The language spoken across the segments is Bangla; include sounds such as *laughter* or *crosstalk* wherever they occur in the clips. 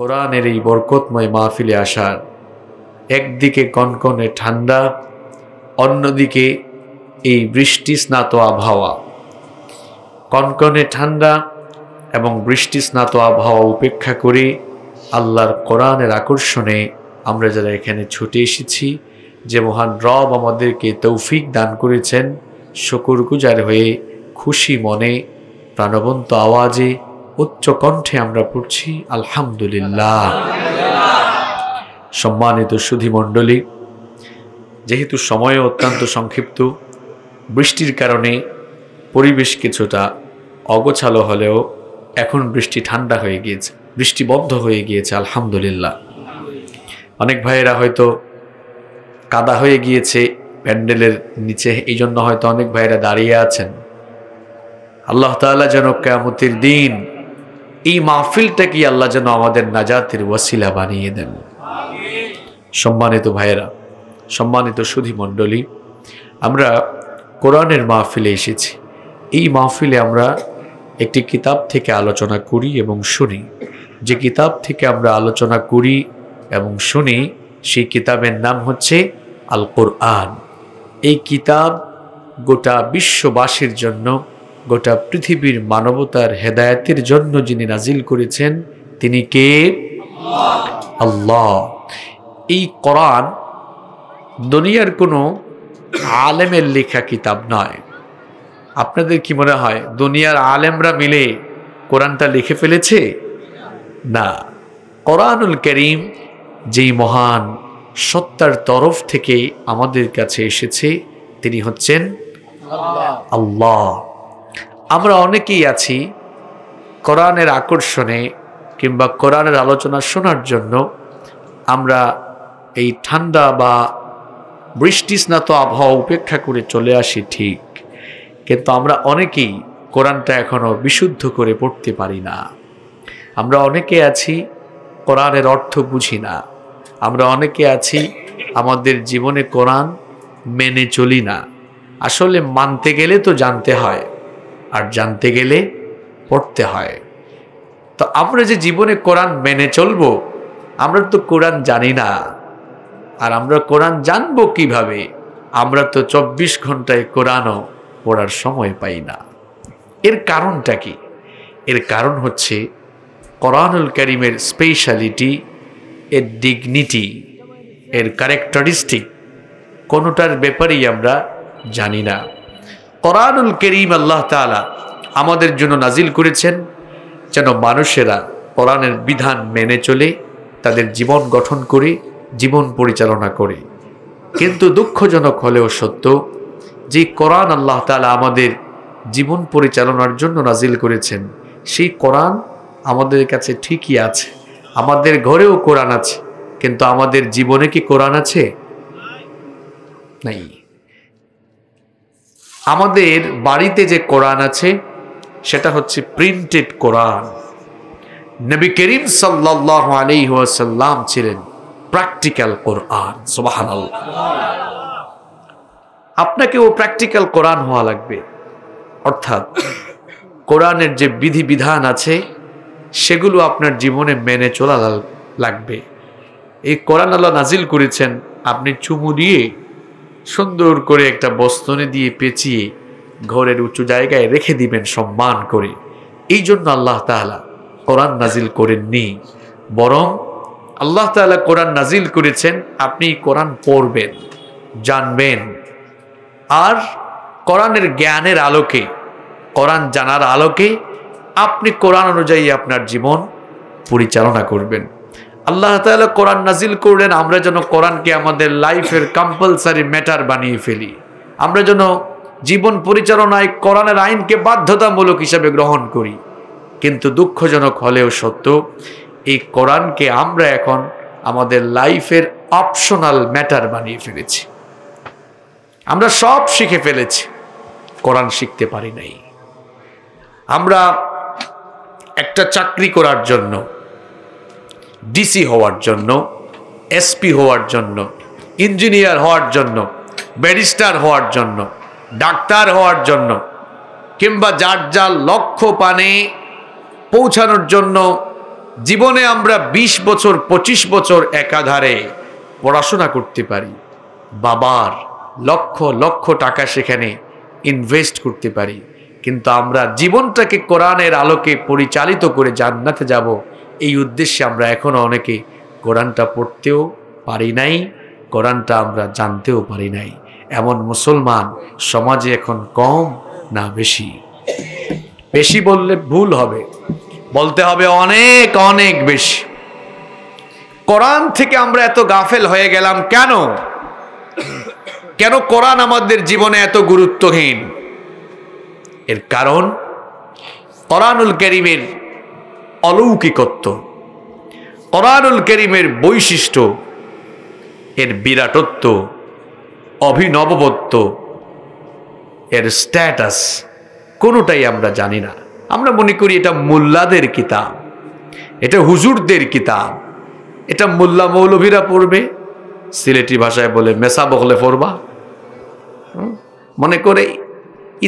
কোরআনের এই বরকতময় মাহফিলে আসার একদিকে কনকনে ঠান্ডা অন্যদিকে এই বৃষ্টি স্নাত আবহাওয়া কনকনে ঠান্ডা এবং বৃষ্টি স্নাত আবহাওয়া উপেক্ষা করে আল্লাহর কোরআনের আকর্ষণে আমরা যারা এখানে ছুটে এসেছি যে মহান রব আমাদেরকে তৌফিক দান করেছেন শকুর গুজার হয়ে খুশি মনে প্রাণবন্ত আওয়াজে উচ্চ কণ্ঠে আমরা পড়ছি আলহামদুলিল্লাহ সম্মানিত সুধিমণ্ডলী যেহেতু সময় অত্যন্ত সংক্ষিপ্ত বৃষ্টির কারণে পরিবেশ কিছুটা অগোছালো হলেও এখন বৃষ্টি ঠান্ডা হয়ে গিয়েছে বৃষ্টি বন্ধ হয়ে গিয়েছে আলহামদুলিল্লাহ অনেক ভাইয়েরা হয়তো কাদা হয়ে গিয়েছে প্যান্ডেলের নিচে এই জন্য হয়তো অনেক ভাইয়েরা দাঁড়িয়ে আছেন আল্লাহ তালা যেন কেয়ামতির দিন এই মাহফিলটাকে আল্লাহ যেন আমাদের নাজাতের ওয়াসিলা বানিয়ে দেন সম্মানিত ভাইয়েরা সম্মানিত সুধী মণ্ডলী আমরা কোরআনের মাহফিলে এসেছি এই মাহফিলে আমরা একটি কিতাব থেকে আলোচনা করি এবং শুনি যে কিতাব থেকে আমরা আলোচনা করি এবং শুনি সেই কিতাবের নাম হচ্ছে আল কোরআন এই কিতাব গোটা বিশ্ববাসীর জন্য গোটা পৃথিবীর মানবতার হেদায়াতের জন্য যিনি নাজিল করেছেন তিনি কে আল্লাহ এই কোরআন দুনিয়ার কোনো আলেমের লেখা কিতাব নয় আপনাদের কি মনে হয় দুনিয়ার আলেমরা মিলে কোরআনটা লিখে ফেলেছে না কোরআনুল করিম যেই মহান সত্তার তরফ থেকে আমাদের কাছে এসেছে তিনি হচ্ছেন আল্লাহ আমরা অনেকেই আছি কোরআনের আকর্ষণে কিংবা কোরআনের আলোচনা শোনার জন্য আমরা এই ঠান্ডা বা বৃষ্টিস্নাত আবহাওয়া উপেক্ষা করে চলে আসি ঠিক কিন্তু আমরা অনেকেই কোরআনটা এখনও বিশুদ্ধ করে পড়তে পারি না আমরা অনেকে আছি কোরআনের অর্থ বুঝি না আমরা অনেকে আছি আমাদের জীবনে কোরআন মেনে চলি না আসলে মানতে গেলে তো জানতে হয় আর জানতে গেলে পড়তে হয় তো আমরা যে জীবনে কোরআন মেনে চলবো আমরা তো কোরআন জানি না আর আমরা কোরআন জানবো কিভাবে আমরা তো চব্বিশ ঘন্টায় কোরআনও পড়ার সময় পাই না এর কারণটা কি এর কারণ হচ্ছে কোরআনুল করিমের স্পেশালিটি এর ডিগনিটি এর ক্যারেক্টারিস্টিক কোনোটার ব্যাপারেই আমরা জানি না করানুল করিম আল্লাহ তালা আমাদের জন্য নাজিল করেছেন যেন মানুষেরা কোরআনের বিধান মেনে চলে তাদের জীবন গঠন করে জীবন পরিচালনা করে কিন্তু দুঃখজনক হলেও সত্য যে কোরআন আল্লাহ তালা আমাদের জীবন পরিচালনার জন্য নাজিল করেছেন সেই কোরআন আমাদের কাছে ঠিকই আছে আমাদের ঘরেও কোরআন আছে কিন্তু আমাদের জীবনে কি কোরআন আছে নাই আমাদের বাড়িতে যে কোরআন আছে সেটা হচ্ছে প্রিন্টেড কোরআন নবী করিম সাল্লাহ আলিহাসাল্লাম ছিলেন প্র্যাকটিক্যাল কোরআন আপনাকে আপনাকেও প্র্যাকটিক্যাল কোরআন হওয়া লাগবে অর্থাৎ কোরআনের যে বিধিবিধান আছে সেগুলো আপনার জীবনে মেনে চলা লাগবে এই কোরআন আল্লাহ নাজিল করেছেন আপনি চুমু দিয়ে সুন্দর করে একটা বস্তনে দিয়ে পেঁচিয়ে ঘরের উঁচু জায়গায় রেখে দিবেন সম্মান করে এই জন্য আল্লাহ তালা কোরআন নাজিল করেননি বরং আল্লাহ তালা কোরআন নাজিল করেছেন আপনি কোরআন পড়বেন জানবেন আর কোরআনের জ্ঞানের আলোকে কোরআন জানার আলোকে আপনি কোরআন অনুযায়ী আপনার জীবন পরিচালনা করবেন আল্লাহ তালা কোরআন নাজিল করলেন আমরা যেন কোরআনকে আমাদের লাইফের কম্পালসারি ম্যাটার বানিয়ে ফেলি আমরা যেন জীবন পরিচালনায় কোরআনের আইনকে বাধ্যতামূলক হিসাবে গ্রহণ করি কিন্তু দুঃখজনক হলেও সত্য এই কোরআনকে আমরা এখন আমাদের লাইফের অপশনাল ম্যাটার বানিয়ে ফেলেছি আমরা সব শিখে ফেলেছি কোরআন শিখতে পারি নাই আমরা একটা চাকরি করার জন্য ডিসি হওয়ার জন্য এসপি হওয়ার জন্য ইঞ্জিনিয়ার হওয়ার জন্য ব্যারিস্টার হওয়ার জন্য ডাক্তার হওয়ার জন্য কিংবা যার যার লক্ষ্য পানে পৌঁছানোর জন্য জীবনে আমরা ২০ বছর ২৫ বছর একাধারে পড়াশোনা করতে পারি বাবার লক্ষ লক্ষ টাকা সেখানে ইনভেস্ট করতে পারি কিন্তু আমরা জীবনটাকে কোরআনের আলোকে পরিচালিত করে জান্নাতে যাব এই উদ্দেশ্যে আমরা এখনও অনেকে কোরআনটা পড়তেও পারি নাই কোরআনটা আমরা জানতেও পারি নাই এমন মুসলমান সমাজে এখন কম না বেশি বেশি বললে ভুল হবে বলতে হবে অনেক অনেক বেশি কোরআন থেকে আমরা এত গাফেল হয়ে গেলাম কেন কেন কোরআন আমাদের জীবনে এত গুরুত্বহীন এর কারণ কোরআনুল করিমের অলৌকিকত্ব করারুল করিমের বৈশিষ্ট্য এর বিরাটত্ব অভিনববত্ব এর স্ট্যাটাস কোনোটাই আমরা জানি না আমরা মনে করি এটা মোল্লাদের কিতাব এটা হুজুরদের কিতাব এটা মোল্লা মৌলভীরা পড়বে সিলেটি ভাষায় বলে মেসা বখলে পড়বা মনে করে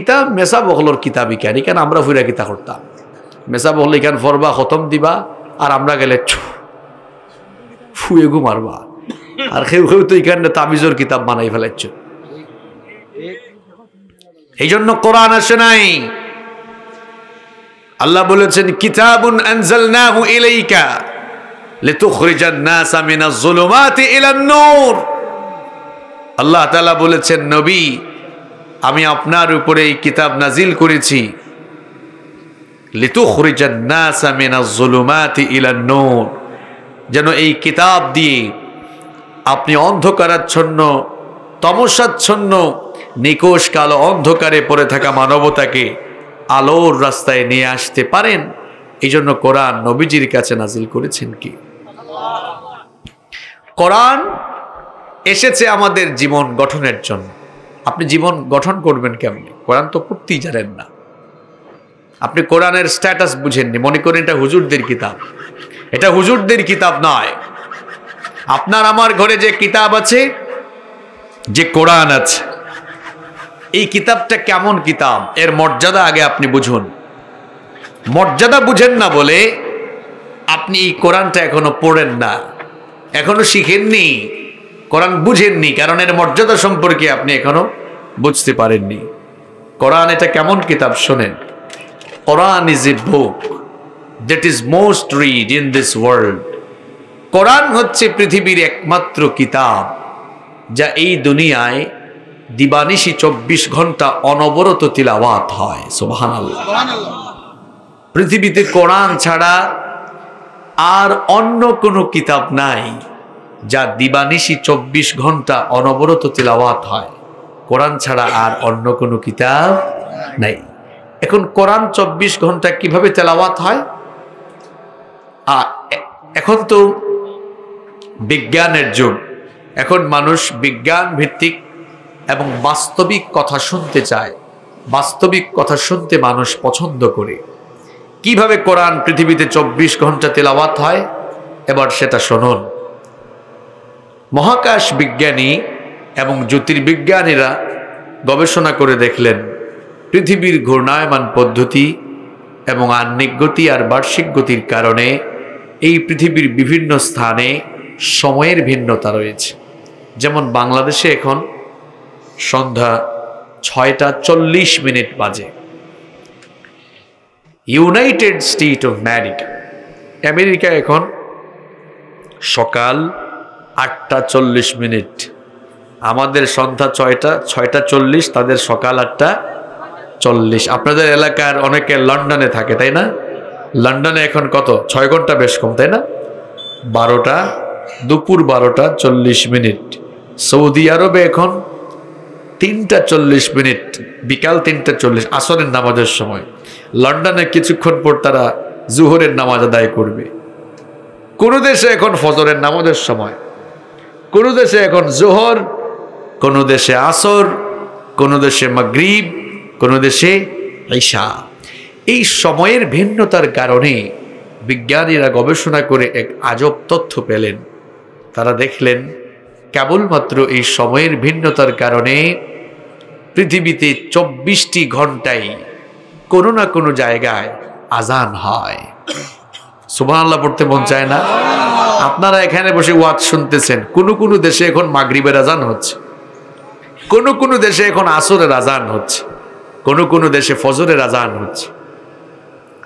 ইতা মেসা বহলর কিতাবই কেন কেন আমরা ফুরা কিতা করতাম মেসা হলে এখান ফরবা খতম দিবা আর আমরা গেলে ফুয়ে ঘুমারবা আর খেউ খেউ তো এখানে তামিজোর কিতাব বানাই ফেলাচ্ছ এই জন্য কোরআন আসে নাই আল্লাহ বলেছেন কিতাবুন আল্লাহ বলেছেন নবী আমি আপনার উপরে এই কিতাব নাজিল করেছি যেন এই কিতাব দিয়ে আপনি অন্ধকারাচ্ছন্ন তমসাচ্ছন্ন নিকোষ কালো অন্ধকারে পড়ে থাকা মানবতাকে আলোর রাস্তায় নিয়ে আসতে পারেন এই জন্য কোরআন নবীজির কাছে নাজিল করেছেন কি কোরআন এসেছে আমাদের জীবন গঠনের জন্য আপনি জীবন গঠন করবেন কেমনি কোরআন তো পড়তেই জানেন না আপনি কোরআনের স্ট্যাটাস বুঝেননি মনে করেন এটা হুজুরদের কিতাব এটা হুজুরদের কিতাব নয় আপনার আমার ঘরে যে কিতাব আছে যে কোরআন আছে এই কিতাবটা কেমন কিতাব এর মর্যাদা আগে আপনি বুঝুন মর্যাদা বুঝেন না বলে আপনি এই কোরআনটা এখনো পড়েন না এখনো শিখেননি কোরআন বুঝেননি কারণ এর মর্যাদা সম্পর্কে আপনি এখনো বুঝতে পারেননি কোরআন এটা কেমন কিতাব শোনেন Quran is a book that is most read in this world. কোরআন হচ্ছে পৃথিবীর একমাত্র কিতাব যা এই দুনিয়ায় দিবানিশি চব্বিশ ঘন্টা অনবরত তিলাওয়াত হয় সোহান পৃথিবীতে কোরআন ছাড়া আর অন্য কোনো কিতাব নাই যা দিবানিশি চব্বিশ ঘন্টা অনবরত তিলাওয়াত হয় কোরআন ছাড়া আর অন্য কোনো কিতাব নাই এখন কোরআন চব্বিশ ঘন্টা কিভাবে তেলাওয়াত হয় আর এখন তো বিজ্ঞানের যুগ এখন মানুষ বিজ্ঞান ভিত্তিক এবং বাস্তবিক কথা শুনতে চায় বাস্তবিক কথা শুনতে মানুষ পছন্দ করে কিভাবে কোরআন পৃথিবীতে চব্বিশ ঘন্টা তেলাওয়াত হয় এবার সেটা শুনুন মহাকাশ বিজ্ঞানী এবং জ্যোতির্বিজ্ঞানীরা গবেষণা করে দেখলেন পৃথিবীর ঘূর্ণায়মান পদ্ধতি এবং আহ্নিক গতি আর বার্ষিক গতির কারণে এই পৃথিবীর বিভিন্ন স্থানে সময়ের ভিন্নতা রয়েছে যেমন বাংলাদেশে এখন সন্ধ্যা ছয়টা চল্লিশ মিনিট বাজে United State of America America এখন সকাল আটটা চল্লিশ মিনিট আমাদের সন্ধ্যা ছয়টা ছয়টা চল্লিশ তাদের সকাল আটটা চল্লিশ আপনাদের এলাকার অনেকে লন্ডনে থাকে তাই না লন্ডনে এখন কত ছয় ঘন্টা বেশ কম তাই না বারোটা দুপুর বারোটা চল্লিশ মিনিট সৌদি আরবে এখন তিনটা চল্লিশ মিনিট বিকাল তিনটা চল্লিশ আসরের নামাজের সময় লন্ডনে কিছুক্ষণ পর তারা জুহরের নামাজ আদায় করবে কোনো দেশে এখন ফজরের নামাজের সময় কোনো দেশে এখন জোহর কোনো দেশে আসর কোনো দেশে মাগরিব কোনো দেশে ঈশা এই সময়ের ভিন্নতার কারণে বিজ্ঞানীরা গবেষণা করে এক আজব তথ্য পেলেন তারা দেখলেন কেবলমাত্র এই সময়ের ভিন্নতার কারণে পৃথিবীতে চব্বিশটি ঘন্টায় কোনো না কোনো জায়গায় আজান হয় সুবাহ আল্লাহ পড়তে মন চায় না আপনারা এখানে বসে ওয়াজ শুনতেছেন কোনো কোনো দেশে এখন মাগরিবের আজান হচ্ছে কোনো কোনো দেশে এখন আসরের আজান হচ্ছে কোনো কোনো দেশে ফজরের আজান হচ্ছে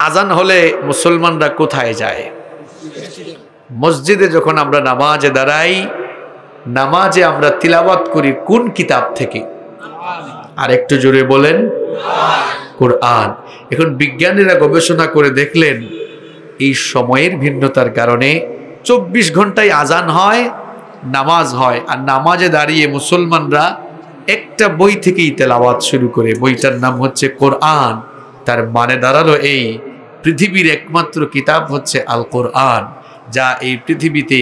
আজান হলে মুসলমানরা কোথায় যায় মসজিদে যখন আমরা নামাজে দাঁড়াই নামাজে আমরা তিলাবাত করি কোন কিতাব থেকে আর একটু জোরে বলেন কোরআন এখন বিজ্ঞানীরা গবেষণা করে দেখলেন এই সময়ের ভিন্নতার কারণে চব্বিশ ঘন্টায় আজান হয় নামাজ হয় আর নামাজে দাঁড়িয়ে মুসলমানরা একটা বই থেকেই তেলাওয়াত শুরু করে বইটার নাম হচ্ছে কোরআন তার মানে দাঁড়ালো এই পৃথিবীর একমাত্র কিতাব হচ্ছে আল কোরআন যা এই পৃথিবীতে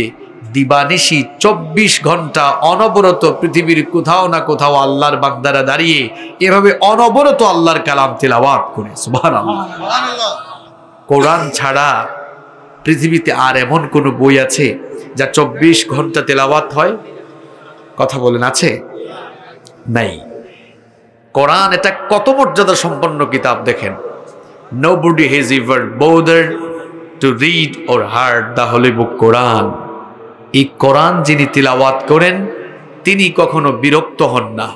দিবানিশি চব্বিশ ঘন্টা অনবরত পৃথিবীর কোথাও না কোথাও আল্লাহর বাগদারা দাঁড়িয়ে এভাবে অনবরত আল্লাহর কালাম তেলাওয়াত করে সুবাহ কোরআন ছাড়া পৃথিবীতে আর এমন কোনো বই আছে যা চব্বিশ ঘন্টা তেলাওয়াত হয় কথা বলেন আছে নাই কোরআন এটা কত মর্যাদা সম্পন্ন কিতাব দেখেন nobody has ever bothered to read or heard the holy book কোরআন এই কোরআন যিনি তিলাওয়াত করেন তিনি কখনো বিরক্ত হন না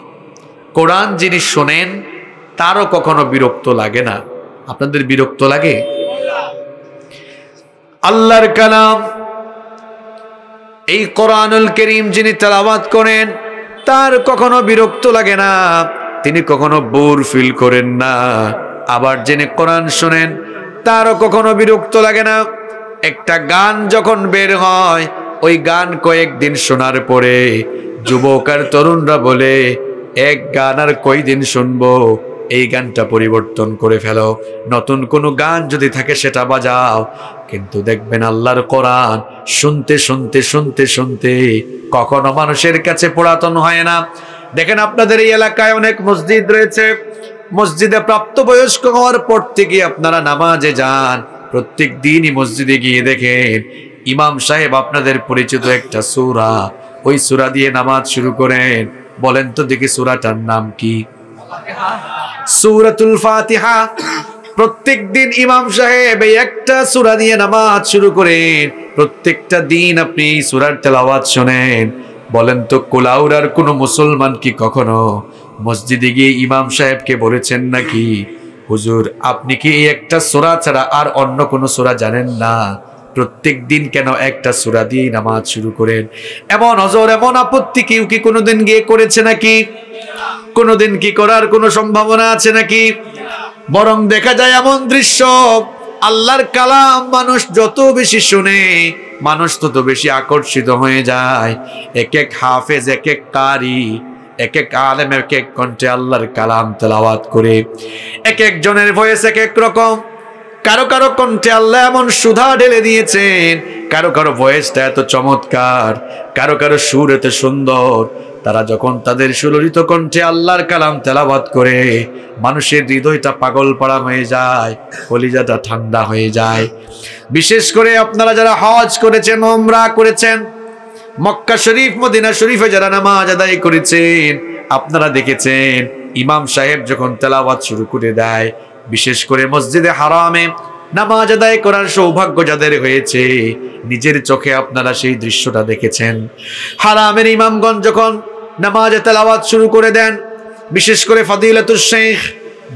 কোরআন যিনি শোনেন তারও কখনো বিরক্ত লাগে না আপনাদের বিরক্ত লাগে আল্লাহর কালাম এই কোরআনুল করিম যিনি তেলাবাদ করেন তার কখনো বিরক্ত লাগে না তিনি কখনো বোর ফিল করেন না আবার জেনে কোরআন শোনেন তারও কখনো বিরক্ত লাগে না একটা গান যখন বের হয় ওই গান কয়েকদিন শোনার পরে যুবক আর তরুণরা বলে এক গান আর কয়দিন শুনবো এই গানটা পরিবর্তন করে ফেলো নতুন কোনো গান যদি থাকে সেটা বাজাও কিন্তু দেখবেন আল্লাহর কোরআন শুনতে শুনতে শুনতে শুনতে কখনো মানুষের কাছে পুরাতন হয় না দেখেন আপনাদের এই এলাকায় অনেক মসজিদ রয়েছে মসজিদে প্রাপ্তবয়স্ক হওয়ার পর থেকে আপনারা নামাজে যান প্রত্যেক দিনই মসজিদে গিয়ে দেখেন ইমাম সাহেব আপনাদের পরিচিত একটা সুরা ওই সুরা দিয়ে নামাজ শুরু করেন বলেন তো দেখি সুরাটার নাম কি সুরাতুল ফাতিহা প্রত্যেক দিন ইমাম সাহেব এই একটা সুরা দিয়ে নামাজ শুরু করেন প্রত্যেকটা দিন আপনি সুরার তেলাওয়াত শোনেন বলেন তো কোলাউরার কোনো মুসলমান কি কখনো মসজিদে গিয়ে ইমাম সাহেবকে বলেছেন নাকি হুজুর আপনি কি এই একটা সোরা ছাড়া আর অন্য কোনো সোরা জানেন না প্রত্যেক দিন কেন একটা সোরা দিয়েই নামাজ শুরু করেন এমন হজর এমন আপত্তি কেউ কি কোনোদিন গিয়ে করেছে নাকি কোনোদিন কি করার কোনো সম্ভাবনা আছে নাকি বরং দেখা যায় এমন দৃশ্য আল্লাহর কালাম মানুষ যত বেশি শুনে মানুষ তত বেশি আকর্ষিত হয়ে যায় এক এক হাফেজ এক এক কারি এক এক আলেম এক এক কণ্ঠে আল্লাহর কালাম তেলাওয়াত করে এক একজনের ভয়েস এক এক রকম কারো কারো কণ্ঠে আল্লাহ এমন সুধা ঢেলে দিয়েছেন কারো কারো ভয়েসটা এত চমৎকার কারো কারো সুর এত সুন্দর তারা যখন তাদের সুললিত কণ্ঠে আল্লাহর কালাম তেলাবাদ করে মানুষের হৃদয়টা পাগল পাড়া হয়ে যায় কলিজাটা ঠান্ডা হয়ে যায় বিশেষ করে আপনারা যারা হজ করেছেন ওমরা করেছেন মক্কা শরীফ মদিনা শরীফে যারা নামাজ আদায় করেছেন আপনারা দেখেছেন ইমাম সাহেব যখন তেলাবাদ শুরু করে দেয় বিশেষ করে মসজিদে হারামে নামাজ আদায় করার সৌভাগ্য যাদের হয়েছে নিজের চোখে আপনারা সেই দৃশ্যটা দেখেছেন হারামের ইমামগঞ্জ যখন নামাজে তেলাওয়াত শুরু করে দেন বিশেষ করে ফাদিলাতুর Sheikh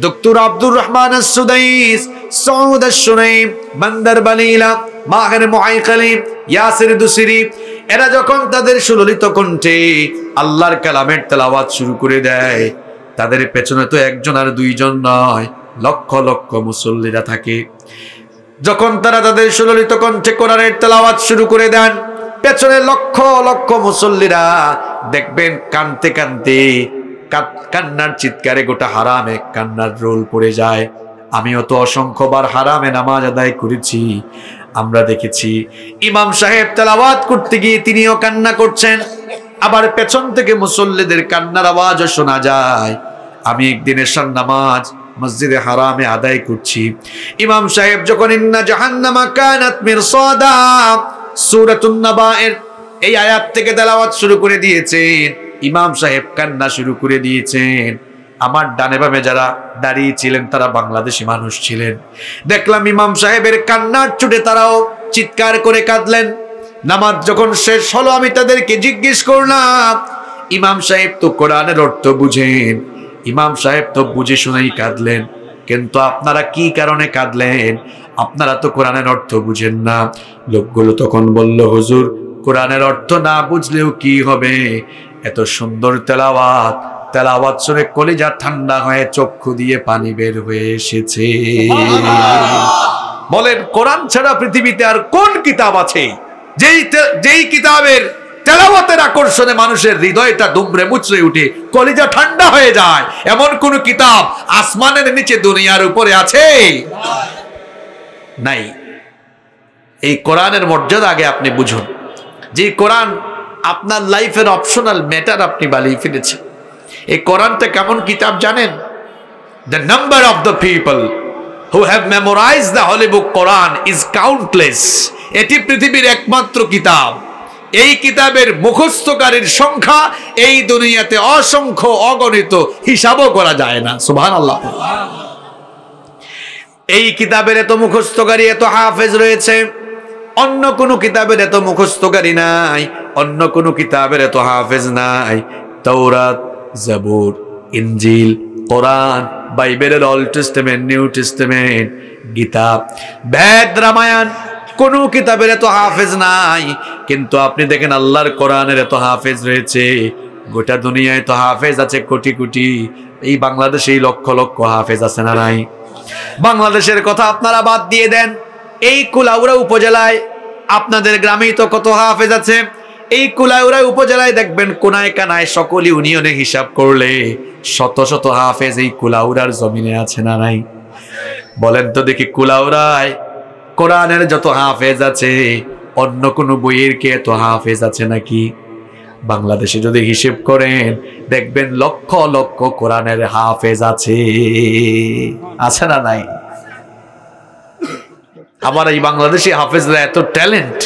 doctor Abdur Rahman Sudais Saud Shuraim Bandar Baleela মাহের কালিম ইয়াসির দুসিরি এরা যখন তাদের সুললিত কণ্ঠে আল্লাহর কালামের তেলাওয়াত শুরু করে দেয় তাদের পেছনে তো একজন আর দুইজন নয় লক্ষ লক্ষ মুসল্লিরা থাকে যখন তারা তাদের সুললিত কণ্ঠে কোরআনের তেলাওয়াত শুরু করে দেন পেছনে লক্ষ লক্ষ মুসল্লিরা দেখবেন কানতে কানতে কান্নার চিৎকারে গোটা হারামে কান্নার রোল পড়ে যায় আমিও তো অসংখ্যবার হারামে নামাজ আদায় করেছি আমরা দেখেছি ইমাম সাহেব তেলাওয়াত করতে গিয়ে তিনিও কান্না করছেন আবার পেছন থেকে মুসল্লিদের কান্নার আওয়াজও শোনা যায় আমি একদিন এসার নামাজ মসজিদে হারামে আদায় করছি ইমাম সাহেব যখন ইন্না জাহান্নামা কানাত মিরসাদা সূরাতুন নাবায়ের এই আয়াত থেকে তেলাওয়াত শুরু করে দিয়েছেন ইমাম সাহেব কান্না শুরু করে দিয়েছেন আমার ডানে বামে যারা দাঁড়িয়ে ছিলেন তারা বাংলাদেশি মানুষ ছিলেন দেখলাম ইমাম সাহেবের কান্নার চুটে তারাও চিৎকার করে কাঁদলেন নামাজ যখন শেষ হলো আমি তাদেরকে জিজ্ঞেস করলাম ইমাম সাহেব তো কোরআনের অর্থ বুঝেন ইমাম সাহেব তো বুঝে শুনেই কাঁদলেন কিন্তু আপনারা কি কারণে কাঁদলেন আপনারা তো কোরআনের অর্থ বুঝেন না লোকগুলো তখন বলল হুজুর কোরআনের অর্থ না বুঝলেও কি হবে এত সুন্দর তেলাওয়াত তেলাওয়াত শুনে কলিজা ঠান্ডা হয়ে চক্ষু দিয়ে পানি বের হয়ে এসেছে বলেন কোরআন ছাড়া পৃথিবীতে আর কোন কিতাব আছে যেই যেই কিতাবের তেলাওয়াতের আকর্ষণে মানুষের হৃদয়টা দুমড়ে মুচড়ে উঠে কলিজা ঠান্ডা হয়ে যায় এমন কোন কিতাব আসমানের নিচে দুনিয়ার উপরে আছে নাই এই কোরআনের মর্যাদা আগে আপনি বুঝুন যে কোরআন আপনার লাইফের অপশনাল ম্যাটার আপনি বানিয়ে ফেলেছেন এই কোরআনটা কেমন কিতাব জানেন the number of the people who have memorise the holy book Quran is countless এটি পৃথিবীর একমাত্র কিতাব এই কিতাবের মুখস্থকারীর সংখ্যা এই দুনিয়াতে অসংখ্য অগণিত হিসাবও করা যায় না সুহান আল্লাহ এই কিতাবের এত মুখস্থকারী এত হাফেজ রয়েছে অন্য কোনো কিতাবের এত মুখস্থকারী নাই অন্য কোনো কিতাবের এত হাফেজ নাই তৌরাত জাবুর ইঞ্জিল কোরআন বাইবেলের old testament new testament Gita Veda Ramayana কোনো কিতাবের এত হাফেজ নাই কিন্তু আপনি দেখেন আল্লাহর কোরআনের এত হাফেজ রয়েছে গোটা দুনিয়ায় তো হাফেজ আছে কোটি কোটি এই বাংলাদেশে লক্ষ লক্ষ হাফেজ আছে না নাই বাংলাদেশের কথা আপনারা বাদ দিয়ে দেন এই কুলাউড়া উপজেলায় আপনাদের গ্রামেই তো কত হাফেজ আছে এই কুলাউড়া উপজেলায় দেখবেন কোনায় কানায় সকল ইউনিয়নে হিসাব করলে শত শত হাফেজ এই কুলাউড়ার জমিনে আছে না নাই বলেন তো দেখি কুলাউড়ায় কোরআনের যত হাফেজ আছে অন্য কোনো বইয়ের কে এত হাফেজ আছে নাকি বাংলাদেশে যদি হিসেব করেন দেখবেন লক্ষ লক্ষ কোরআনের হাফেজ আছে আছে না নাই আমার এই বাংলাদেশি হাফেজরা এত ট্যালেন্ট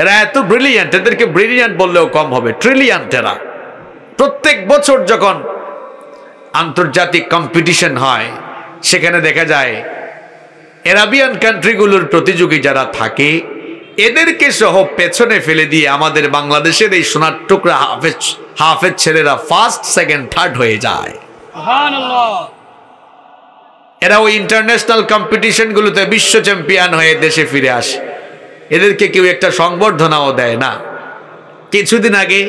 এরা এত ব্রিলিয়ান্ট এদেরকে ব্রিলিয়ান্ট বললেও কম হবে ট্রিলিয়ান্ট এরা প্রত্যেক বছর যখন আন্তর্জাতিক কম্পিটিশন হয় সেখানে দেখা যায় এরাবিয়ান কান্ট্রিগুলোর প্রতিযোগী যারা থাকে এদেরকে সহ পেছনে ফেলে দিয়ে আমাদের বাংলাদেশের এই সোনার টুকরা হাফেজ হাফেজ ছেলেরা ফার্স্ট সেকেন্ড থার্ড হয়ে যায় এরা ওই ইন্টারন্যাশনাল কম্পিটিশনগুলোতে বিশ্ব চ্যাম্পিয়ন হয়ে দেশে ফিরে আসে এদেরকে কেউ একটা সংবর্ধনাও দেয় না কিছুদিন আগে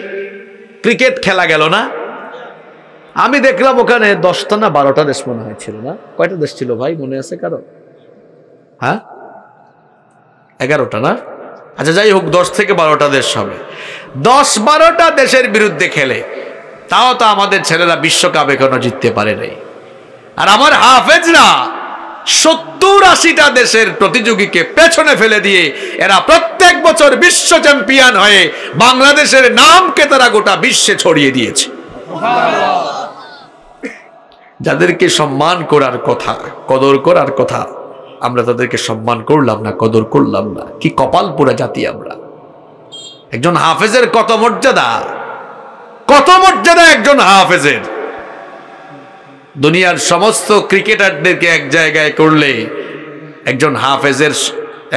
ক্রিকেট খেলা গেল না আমি দেখলাম ওখানে দশটা না বারোটা দেশ মনে হয়েছিল না কয়টা দেশ ছিল ভাই মনে আছে কারো হ্যাঁ এগারোটা না আচ্ছা যাই হোক দশ থেকে বারোটা দেশ হবে দশ বারোটা দেশের বিরুদ্ধে খেলে তাও তো আমাদের ছেলেরা বিশ্বকাপ এখনো জিততে পারে নাই আর আমার হাফেজরা সত্তর আশিটা দেশের প্রতিযোগীকে পেছনে ফেলে দিয়ে এরা প্রত্যেক বছর বিশ্ব চ্যাম্পিয়ন হয়ে বাংলাদেশের নামকে তারা গোটা বিশ্বে ছড়িয়ে দিয়েছে যাদেরকে সম্মান করার কথা কদর করার কথা আমরা তাদেরকে সম্মান করলাম না কদর করলাম না কি কপাল পুরা জাতি আমরা একজন হাফেজের কত মর্যাদা কত মর্যাদা একজন হাফেজের দুনিয়ার সমস্ত ক্রিকেটারদেরকে এক জায়গায় করলে একজন হাফেজের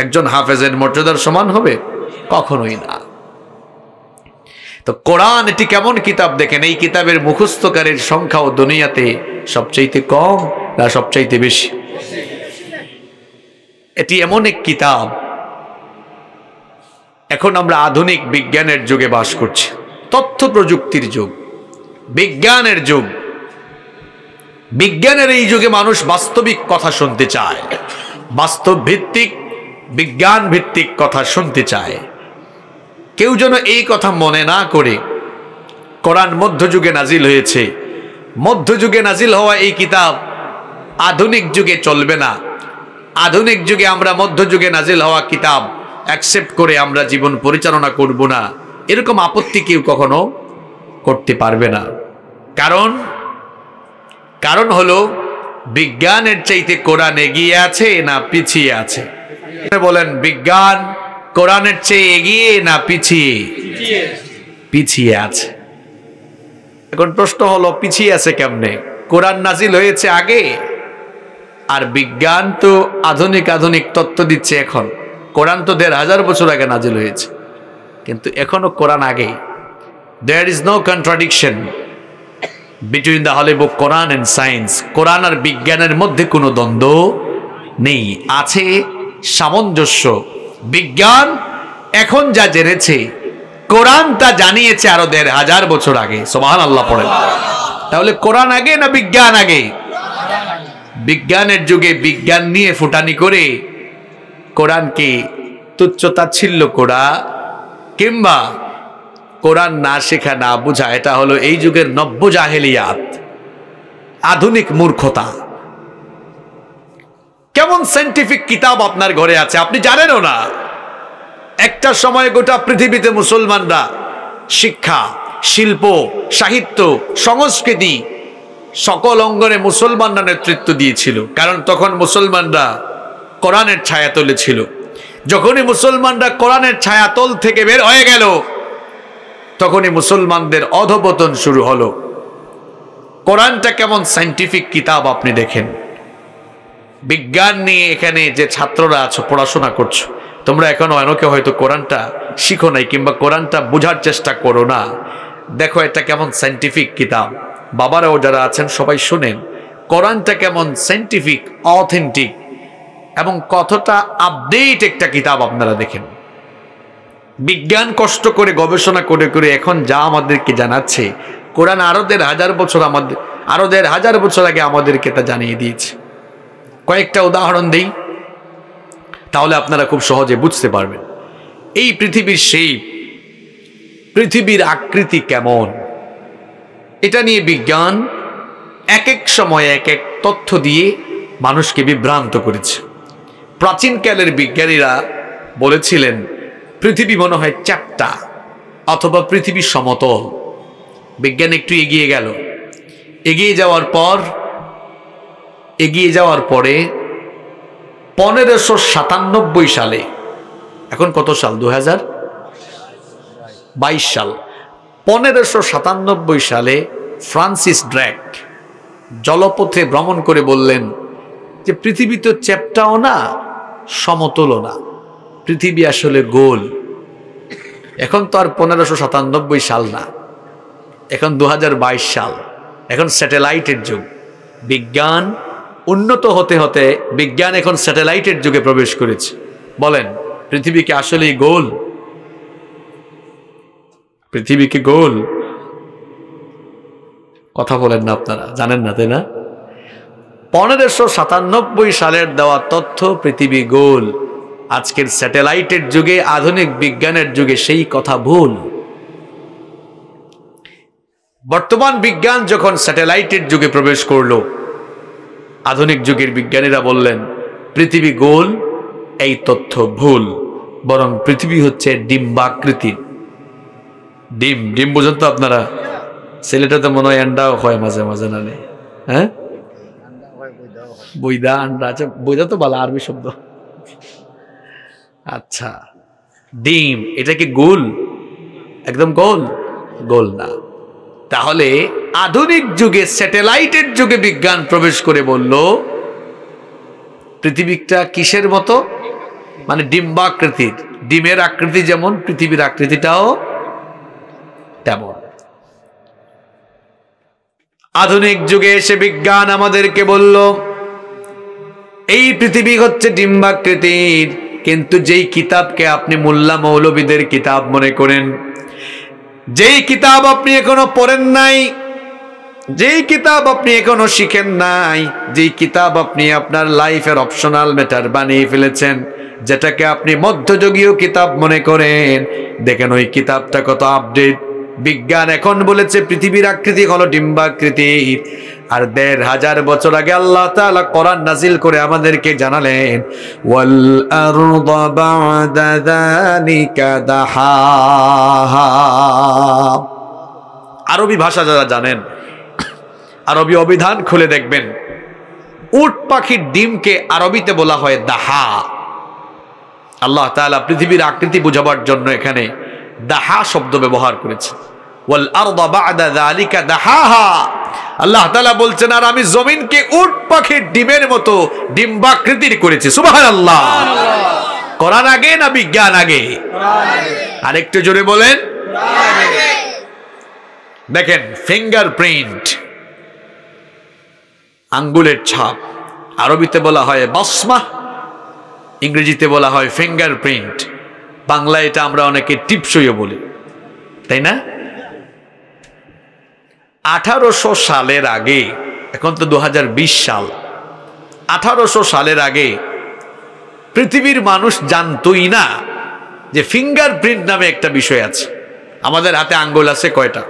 একজন হাফেজের মর্যাদার সমান হবে কখনোই না তো কোরআন এটি কেমন কিতাব দেখেন এই কিতাবের মুখস্থকারের সংখ্যাও দুনিয়াতে সবচাইতে কম না সবচাইতে বেশি এটি এমন এক কিতাব এখন আমরা আধুনিক বিজ্ঞানের যুগে বাস করছি তথ্য প্রযুক্তির যুগ বিজ্ঞানের যুগ বিজ্ঞানের এই যুগে মানুষ বাস্তবিক কথা শুনতে চায় বাস্তব ভিত্তিক বিজ্ঞান ভিত্তিক কথা শুনতে চায় কেউ যেন এই কথা মনে না করে কোরআন মধ্যযুগে নাজিল হয়েছে মধ্যযুগে নাজিল হওয়া এই কিতাব আধুনিক যুগে চলবে না আধুনিক যুগে আমরা মধ্যযুগে নাজিল হওয়া কিতাব অ্যাকসেপ্ট করে আমরা জীবন পরিচালনা করব না এরকম আপত্তি কেউ কখনো করতে পারবে না কারণ কারণ হলো বিজ্ঞানের চাইতে কোরআন এগিয়ে আছে না পিছিয়ে আছে বলেন বিজ্ঞান কোরআনের চেয়ে এগিয়ে না পিছিয়ে পিছিয়ে আছে এখন প্রশ্ন হলো পিছিয়ে আছে কেমনে কোরআন নাজিল হয়েছে আগে আর বিজ্ঞান তো আধুনিক আধুনিক তত্ত্ব দিচ্ছে এখন কোরআন তো দেড় হাজার বছর আগে নাজিল হয়েছে কিন্তু এখনো কোরআন আগে there is no contradiction between the holy book Quran and science কোরআন আর বিজ্ঞানের মধ্যে কোনো দ্বন্দ্ব নেই আছে সামঞ্জস্য বিজ্ঞান এখন যা জেনেছে কোরআন তা জানিয়েছে আরো দেড় হাজার বছর আগে সোমান আল্লাহ পড়ে তাহলে কোরআন আগে না বিজ্ঞান আগে বিজ্ঞানের যুগে বিজ্ঞান নিয়ে ফুটানি করে কোরআনকে তুচ্ছতা ছিল কোরা কিংবা কোরআন না শেখা না বোঝা এটা হলো এই যুগের নব্য জাহেলিয়াত আধুনিক মূর্খতা কেমন সাইন্টিফিক কিতাব আপনার ঘরে আছে আপনি জানেনও না একটা সময় গোটা পৃথিবীতে মুসলমানরা শিক্ষা শিল্প সাহিত্য সংস্কৃতি সকল অঙ্গনে মুসলমানরা নেতৃত্ব দিয়েছিল কারণ তখন মুসলমানরা কোরআনের ছায়া ছিল যখনই মুসলমানরা কোরআনের ছায়াতল থেকে বের হয়ে গেল তখনই মুসলমানদের অধপতন শুরু হলো কোরআনটা কেমন সাইন্টিফিক কিতাব আপনি দেখেন বিজ্ঞান নিয়ে এখানে যে ছাত্ররা আছো পড়াশোনা করছো তোমরা এখনো অনেকে হয়তো কোরআনটা শিখো নাই কিংবা কোরআনটা বোঝার চেষ্টা করো না দেখো এটা কেমন সাইন্টিফিক কিতাব বাবারাও যারা আছেন সবাই শোনেন কোরআনটা কেমন সাইন্টিফিক অথেন্টিক এবং কতটা আপডেট একটা কিতাব আপনারা দেখেন বিজ্ঞান কষ্ট করে গবেষণা করে করে এখন যা আমাদেরকে জানাচ্ছে কোরআন আরো দেড় হাজার বছর আমাদের আরো দেড় হাজার বছর আগে আমাদেরকে তা জানিয়ে দিয়েছে কয়েকটা উদাহরণ দেই তাহলে আপনারা খুব সহজে বুঝতে পারবেন এই পৃথিবীর সেই পৃথিবীর আকৃতি কেমন এটা নিয়ে বিজ্ঞান এক এক সময়ে এক এক তথ্য দিয়ে মানুষকে বিভ্রান্ত করেছে প্রাচীনকালের বিজ্ঞানীরা বলেছিলেন পৃথিবী মনে হয় চ্যাপ্টা অথবা পৃথিবী সমতল বিজ্ঞান একটু এগিয়ে গেল এগিয়ে যাওয়ার পর এগিয়ে যাওয়ার পরে পনেরোশো সাতানব্বই সালে এখন কত সাল দু হাজার বাইশ সাল পনেরোশো সাতানব্বই সালে ফ্রান্সিস ড্র্যাক জলপথে ভ্রমণ করে বললেন যে পৃথিবী তো চ্যাপটাও না সমতলও না পৃথিবী আসলে গোল এখন তো আর পনেরোশো সাতানব্বই সাল না এখন দু সাল এখন স্যাটেলাইটের যুগ বিজ্ঞান উন্নত হতে হতে বিজ্ঞান এখন স্যাটেলাইটের যুগে প্রবেশ করেছে বলেন পৃথিবীকে আসলেই গোল পৃথিবীকে গোল কথা বলেন না আপনারা জানেন না তাই না পনেরোশো সাতানব্বই সালের দেওয়া তথ্য পৃথিবী গোল আজকের স্যাটেলাইটের যুগে আধুনিক বিজ্ঞানের যুগে সেই কথা ভুল বর্তমান বিজ্ঞান যখন স্যাটেলাইটের যুগে প্রবেশ করল আধুনিক যুগের বিজ্ঞানীরা বললেন পৃথিবী গোল এই তথ্য ভুল বরং পৃথিবী হচ্ছে ডিম্বাকৃতি ডিম ডিম বোঝেন তো আপনারা তো মনে হয় আন্ডাও হয় মাঝে মাঝে নালে হ্যাঁ বৈদা আন্ডা আচ্ছা বৈদা তো বলা আরবি শব্দ আচ্ছা ডিম এটা কি গোল একদম গোল গোল না তাহলে আধুনিক যুগে স্যাটেলাইটের যুগে বিজ্ঞান প্রবেশ করে বলল পৃথিবীটা কিসের মতো মানে ডিম্বাকৃতির ডিমের আকৃতি যেমন পৃথিবীর আকৃতিটাও তেমন আধুনিক যুগে এসে বিজ্ঞান আমাদেরকে বলল এই পৃথিবী হচ্ছে ডিম্বাকৃতির কিন্তু যেই কিতাবকে আপনি মোল্লা মৌলবীদের কিতাব মনে করেন যেই কিতাব আপনি এখনো পড়েন নাই যেই কিতাব আপনি এখনো শিখেন নাই যেই কিতাব আপনি আপনার লাইফের অপশনাল ম্যাটার বানিয়ে ফেলেছেন যেটাকে আপনি মধ্যযুগীয় কিতাব মনে করেন দেখেন ওই কিতাবটা কত আপডেট বিজ্ঞান এখন বলেছে পৃথিবীর আকৃতি হলো ডিম্বাকৃতি আর দেড় হাজার বছর আগে আল্লাহ তালা করার নাজিল করে আমাদেরকে জানালেন ওয়াল আরদা আরবি ভাষা যারা জানেন আরবি অভিধান খুলে দেখবেন উট পাখির ডিমকে আরবিতে বলা হয় দাহা আল্লাহ তালা পৃথিবীর আকৃতি বোঝাবার জন্য এখানে দাহা শব্দ ব্যবহার করেছে আল্লাহ তালা বলছেন আর আমি জমিনকে উট পাখির ডিমের মতো ডিম্বাকৃতির করেছি সুবাহ আল্লাহ করার আগে না বিজ্ঞান আগে আরেকটু জোরে বলেন দেখেন ফিঙ্গার প্রিন্ট আঙ্গুলের ছাপ আরবিতে বলা হয় বাসমা ইংরেজিতে বলা হয় ফিঙ্গার প্রিন্ট বাংলায় এটা আমরা অনেকে টিপসইও বলি তাই না আঠারোশো সালের আগে এখন তো দু সাল আঠারোশো সালের আগে পৃথিবীর মানুষ জানতই না যে ফিঙ্গারপ্রিন্ট নামে একটা বিষয় আছে আমাদের হাতে আঙ্গুল আছে কয়টা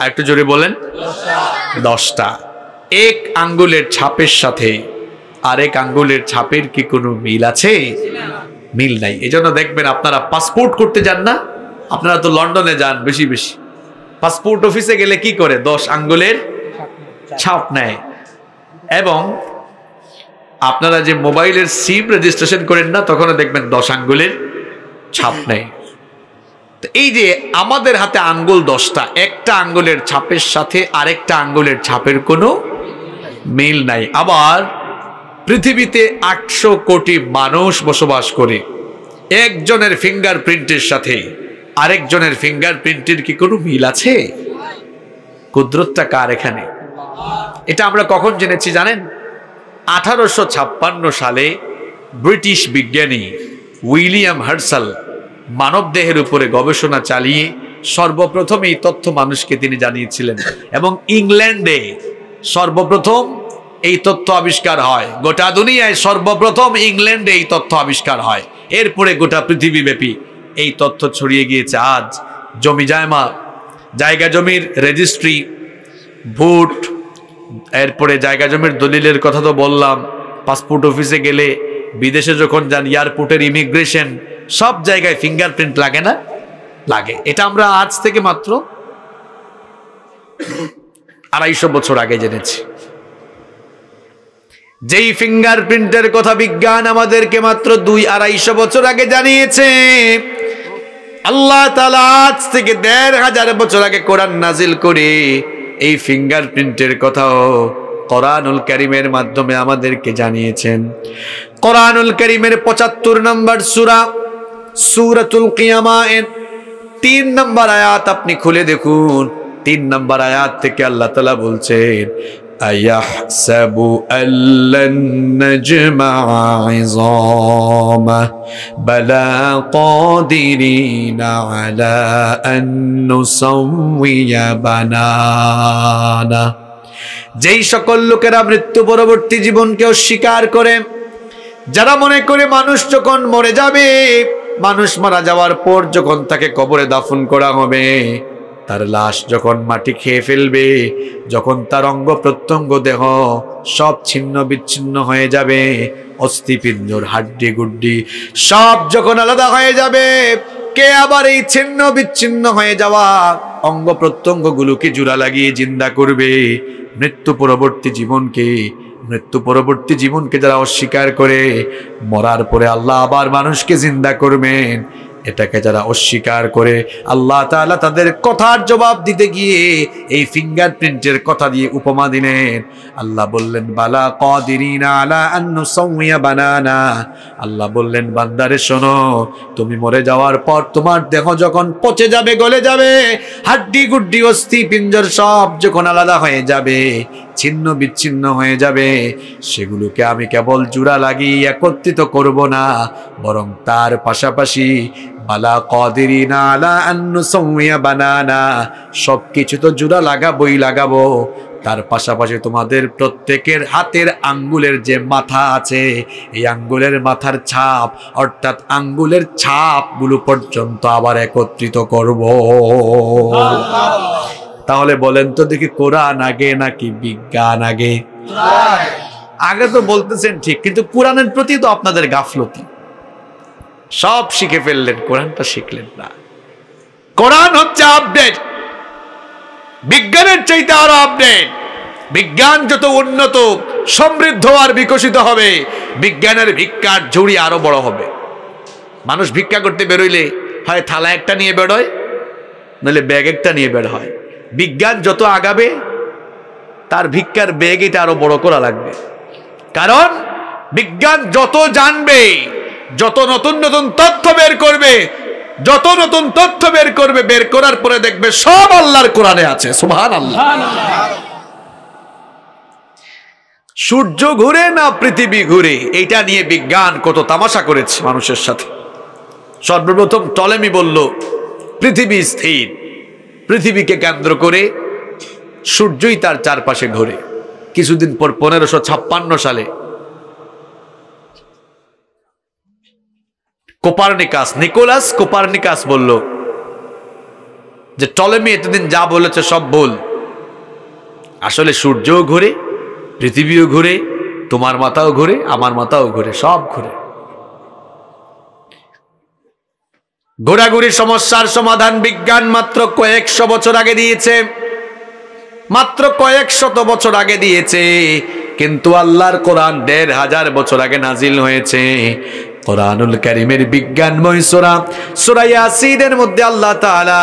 আর একটু জোরে বলেন দশটা এক আঙ্গুলের ছাপের সাথে আরেক আঙ্গুলের ছাপের কি কোনো মিল আছে মিল নাই এজন্য দেখবেন আপনারা পাসপোর্ট করতে যান না আপনারা তো লন্ডনে যান বেশি বেশি পাসপোর্ট অফিসে গেলে কি করে দশ আঙ্গুলের ছাপ নেয় এবং আপনারা যে মোবাইলের সিম রেজিস্ট্রেশন করেন না তখনও দেখবেন দশ আঙ্গুলের ছাপ নেয় তো এই যে আমাদের হাতে আঙ্গুল দশটা একটা আঙ্গুলের ছাপের সাথে আরেকটা আঙ্গুলের ছাপের কোনো মিল নাই আবার পৃথিবীতে আটশো কোটি মানুষ বসবাস করে একজনের ফিঙ্গার প্রিন্টের সাথে আরেকজনের ফিঙ্গার প্রিন্টের কি কোনো মিল আছে কুদরতটা কার এখানে এটা আমরা কখন জেনেছি জানেন আঠারোশো সালে ব্রিটিশ বিজ্ঞানী উইলিয়াম হার্সাল মানব দেহের উপরে গবেষণা চালিয়ে সর্বপ্রথম এই তথ্য মানুষকে তিনি জানিয়েছিলেন এবং ইংল্যান্ডে সর্বপ্রথম এই তথ্য আবিষ্কার হয় গোটা দুনিয়ায় সর্বপ্রথম ইংল্যান্ডে এই তথ্য আবিষ্কার হয় এরপরে গোটা পৃথিবীব্যাপী এই তথ্য ছড়িয়ে গিয়েছে আজ জমি জায়মা জায়গা জমির রেজিস্ট্রি ভোট এরপরে জায়গা জমির দলিলের কথা তো বললাম পাসপোর্ট অফিসে গেলে বিদেশে যখন যান এয়ারপোর্টের ইমিগ্রেশন সব জায়গায় ফিঙ্গারপ্রিন্ট লাগে না লাগে এটা আমরা আজ থেকে মাত্র আড়াইশো বছর আগে জেনেছি যেই ফিঙ্গারপ্রিন্টের কথা বিজ্ঞান আমাদেরকে মাত্র দুই আড়াইশো বছর আগে জানিয়েছে আল্লাহ তালা আজ থেকে দেড় হাজার বছর আগে কোরআন নাজিল করে এই ফিঙ্গারপ্রিন্টের কথাও কোরআনুল করিমের মাধ্যমে আমাদেরকে জানিয়েছেন কোরআনুল করিমের পঁচাত্তর নম্বর সুরা সুরাতুল কিয়ামায়ের তিন নম্বর আয়াত আপনি খুলে দেখুন তিন নম্বর আয়াত থেকে আল্লাহ তালা বলছেন أيحسب أن لن نجمع عظامه بلى قادرين على أن نسوي بنانه যেই সকল লোকেরা মৃত্যু পরবর্তী জীবনকে অস্বীকার করে যারা মনে করে মানুষ যখন মরে যাবে মানুষ মারা যাওয়ার পর যখন তাকে কবরে দাফন করা হবে তার লাশ যখন মাটি খেয়ে ফেলবে যখন তার অঙ্গ প্রত্যঙ্গ দেহ সব ছিন্ন বিচ্ছিন্ন হয়ে যাবে অস্থিপিঞ্জর হাড্ডি গুড্ডি সব যখন আলাদা হয়ে যাবে কে আবার এই ছিন্ন বিচ্ছিন্ন হয়ে যাওয়া অঙ্গ প্রত্যঙ্গগুলোকে জুড়া লাগিয়ে জিন্দা করবে মৃত্যু পরবর্তী জীবনকে মৃত্যু পরবর্তী জীবনকে যারা অস্বীকার করে মরার পরে আল্লাহ আবার মানুষকে জিন্দা করবেন এটাকে যারা অস্বীকার করে আল্লাহ তালা তাদের কথার জবাব দিতে গিয়ে এই ফিঙ্গারপ্রিন্টের কথা দিয়ে উপমা দিলেন আল্লাহ বললেন বালা কদিনা বানানা আল্লাহ বললেন বান্দারে শোনো তুমি মরে যাওয়ার পর তোমার দেহ যখন পচে যাবে গলে যাবে হাড্ডি গুড্ডি অস্থি পিঞ্জর সব যখন আলাদা হয়ে যাবে ছিন্ন বিচ্ছিন্ন হয়ে যাবে সেগুলোকে আমি কেবল জুড়া লাগিয়ে একত্রিত করব না বরং তার পাশাপাশি মালা না আলা আন্নু সৌমিয়া বানানা সব কিছু তো জুড়া লাগাবই লাগাবো তার পাশাপাশি তোমাদের প্রত্যেকের হাতের আঙ্গুলের যে মাথা আছে এই আঙ্গুলের মাথার ছাপ অর্থাৎ আঙ্গুলের ছাপগুলো পর্যন্ত আবার একত্রিত করব তাহলে বলেন তো দেখি কোরআন আগে নাকি বিজ্ঞান আগে আগে তো বলতেছেন ঠিক কিন্তু কোরআনের প্রতি তো আপনাদের গাফলতি সব শিখে ফেললেন কোরআনটা শিখলেন না কোরআন হচ্ছে আপডেট বিজ্ঞানের চাইতে আরো আপডেট বিজ্ঞান যত উন্নত সমৃদ্ধ আর বিকশিত হবে বিজ্ঞানের ভিক্ষার ঝুড়ি আরো বড় হবে মানুষ ভিক্ষা করতে বেরোইলে হয় থালা একটা নিয়ে বেরোয় নাহলে ব্যাগ একটা নিয়ে বের হয় বিজ্ঞান যত আগাবে তার ভিক্ষার বেগ এটা আরো বড় করা লাগবে কারণ বিজ্ঞান যত জানবে যত নতুন নতুন তথ্য বের করবে যত নতুন তথ্য বের করবে বের করার পরে দেখবে সব আল্লাহর কোরআনে আছে সুহান আল্লাহ সূর্য ঘুরে না পৃথিবী ঘুরে এইটা নিয়ে বিজ্ঞান কত তামাশা করেছে মানুষের সাথে সর্বপ্রথম টলেমি বলল পৃথিবী স্থির পৃথিবীকে কেন্দ্র করে সূর্যই তার চারপাশে ঘোরে কিছুদিন পর পনেরোশো ছাপ্পান্ন সালে কোপারনিকাস নিকোলাস কোপারনিকাস বলল যে টলেমি এতদিন যা বলেছে সব বল আসলে সূর্যও ঘুরে পৃথিবীও ঘুরে তোমার মাথাও ঘুরে আমার মাথাও ঘুরে সব ঘুরে ঘোরাঘুরি সমস্যার সমাধান বিজ্ঞান মাত্র কয়েকশো বছর আগে দিয়েছে মাত্র কয়েক শত বছর আগে দিয়েছে কিন্তু আল্লাহর কোরআন দেড় হাজার বছর আগে নাজিল হয়েছে কোরআনুল করিমের বিজ্ঞানময় সোরা সোরা ইয়াসিদের মধ্যে আল্লাহ তালা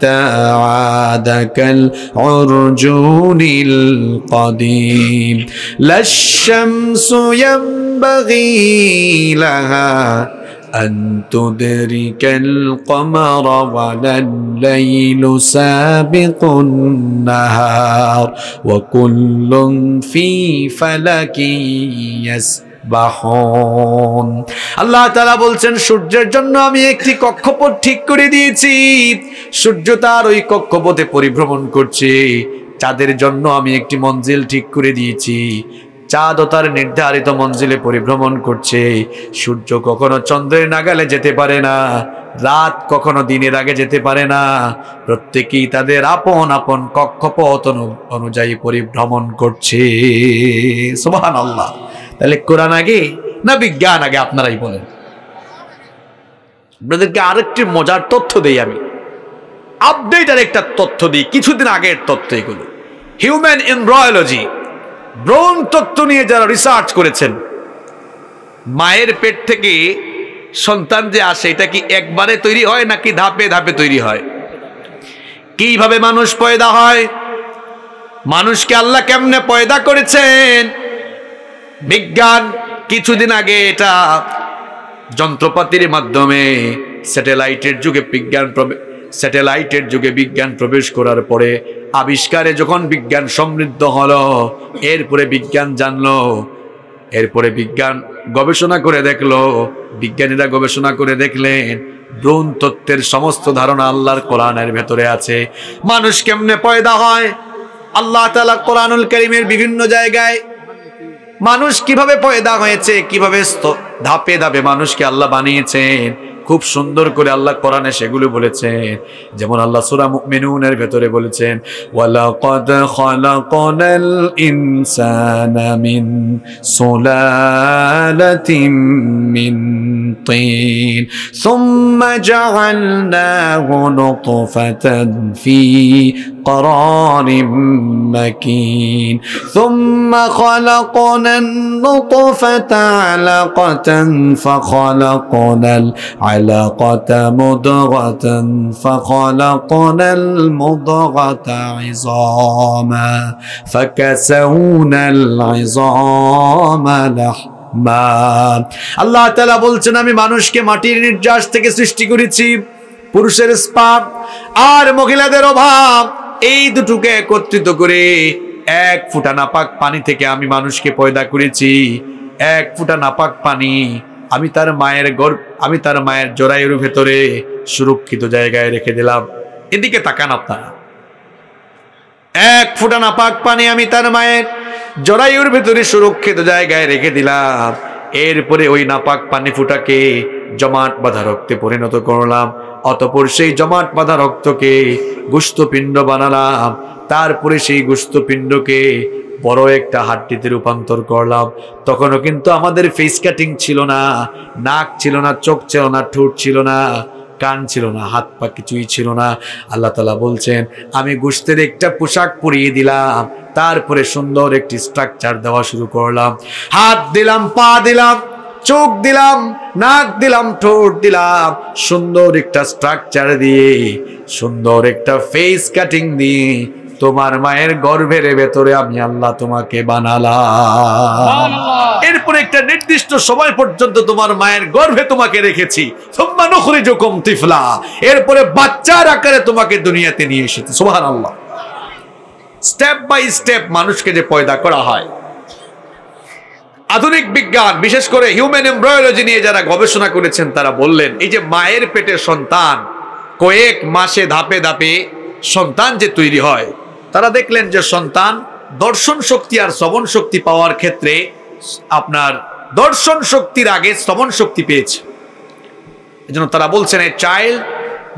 حتى عاد كالعرجون القديم لا الشمس ينبغي لها أن تدرك القمر ولا الليل سابق النهار وكل في فلك يسبح বাহন আল্লাহ তালা বলছেন সূর্যের জন্য আমি একটি কক্ষপথ ঠিক করে দিয়েছি সূর্য তার ওই কক্ষপথে পরিভ্রমণ করছে চাঁদের জন্য আমি একটি মঞ্জিল ঠিক করে দিয়েছি চাঁদ ও তার নির্ধারিত মঞ্জিলে পরিভ্রমণ করছে সূর্য কখনো চন্দ্রের নাগালে যেতে পারে না রাত কখনো দিনের আগে যেতে পারে না প্রত্যেকেই তাদের আপন আপন কক্ষপথ অনুযায়ী পরিভ্রমণ করছে সোহান আল্লাহ তাহলে কোরআন আগে না বিজ্ঞান আগে আপনারাই বলেন আপনাদেরকে আরেকটি মজার তথ্য দেই আমি আপডেট আরেকটা তথ্য দিই কিছুদিন আগের তথ্য এগুলো হিউম্যান এমব্রয়োলজি ব্রণ তত্ত্ব নিয়ে যারা রিসার্চ করেছেন মায়ের পেট থেকে সন্তান যে আসে এটা কি একবারে তৈরি হয় নাকি ধাপে ধাপে তৈরি হয় কিভাবে মানুষ পয়দা হয় মানুষকে আল্লাহ কেমনে পয়দা করেছেন বিজ্ঞান কিছুদিন আগে এটা যন্ত্রপাতির মাধ্যমে স্যাটেলাইটের যুগে বিজ্ঞান স্যাটেলাইটের যুগে বিজ্ঞান প্রবেশ করার পরে আবিষ্কারে যখন বিজ্ঞান সমৃদ্ধ হলো এরপরে বিজ্ঞান জানল এরপরে বিজ্ঞান গবেষণা করে দেখলো বিজ্ঞানীরা গবেষণা করে দেখলেন ব্রণ তত্ত্বের সমস্ত ধারণা আল্লাহর কোরআনের ভেতরে আছে মানুষ কেমনে পয়দা হয় আল্লাহ তালা কোরআনুল করিমের বিভিন্ন জায়গায় মানুষ কিভাবে পয়দা হয়েছে কিভাবে ধাপে ধাপে মানুষকে আল্লাহ বানিয়েছেন খুব সুন্দর করে আল্লাহ কোরআনে সেগুলো বলেছেন যেমন আল্লাহ সুরা মেনুনের ভেতরে বলেছেন ওয়ালাকদ খলাকনাল ইনসানা মিন সুলালাতিম মিন طين ثم جعلناه نطفة في قرار مكين ثم خلقنا النطفة علقة فخلقنا العلقة العلقة مضغة فخلقنا المضغة عظاما فكسونا العظام لحما মা আল্লাহ তালা বলছেন আমি মানুষকে মাটির নির্যাস থেকে সৃষ্টি করেছি পুরুষের স্পাপ আর মহিলাদের অভাব এই দুটোকে একত্রিত করে এক ফুটা নাপাক পানি থেকে আমি মানুষকে পয়দা করেছি এক ফুটা নাপাক পানি আমি তার মায়ের গর আমি তার মায়ের জোড়াইয়ের ভেতরে সুরক্ষিত জায়গায় রেখে দিলাম এদিকে তাকান আপনারা এক ফুটা না পাক পানি আমি তার মায়ের জরায়ুর ভেতরে সুরক্ষিত জায়গায় রেখে দিলাম এরপরে ওই নাপাক পানি ফুটাকে জমাট বাঁধা রক্তে পরিণত করলাম অতপর সেই জমাট বাঁধা রক্তকে গুস্তপিণ্ড বানালাম তারপরে সেই গুস্তপিণ্ডকে বড় একটা হাড্ডিতে রূপান্তর করলাম তখনও কিন্তু আমাদের ফেস কাটিং ছিল না নাক ছিল না চোখ ছিল না ঠোঁট ছিল না কান ছিল না হাত পা কিছুই ছিল না আল্লাহ তালা বলছেন আমি গোষ্ঠের একটা পোশাক পরিয়ে দিলাম তারপরে সুন্দর একটি স্ট্রাকচার দেওয়া শুরু করলাম হাত দিলাম পা দিলাম চোখ দিলাম নাক দিলাম ঠোঁট দিলাম সুন্দর একটা স্ট্রাকচার দিয়ে সুন্দর একটা ফেস কাটিং দিয়ে তোমার মায়ের গর্ভের ভেতরে আমি আল্লাহ তোমাকে বানালাম এরপর একটা নির্দিষ্ট সময় পর্যন্ত তোমার মায়ের গর্ভে তোমাকে রেখেছি তিফলা এরপরে বাচ্চার আকারে তোমাকে দুনিয়াতে নিয়ে এসেছি সোহান আল্লাহ স্টেপ বাই স্টেপ মানুষকে যে পয়দা করা হয় আধুনিক বিজ্ঞান বিশেষ করে হিউম্যান এমব্রয়োলজি নিয়ে যারা গবেষণা করেছেন তারা বললেন এই যে মায়ের পেটের সন্তান কয়েক মাসে ধাপে ধাপে সন্তান যে তৈরি হয় তারা দেখলেন যে সন্তান দর্শন শক্তি আর শ্রবণ শক্তি পাওয়ার ক্ষেত্রে আপনার দর্শন শক্তির আগে শ্রবণ শক্তি পেয়েছে এজন্য তারা বলছেন a child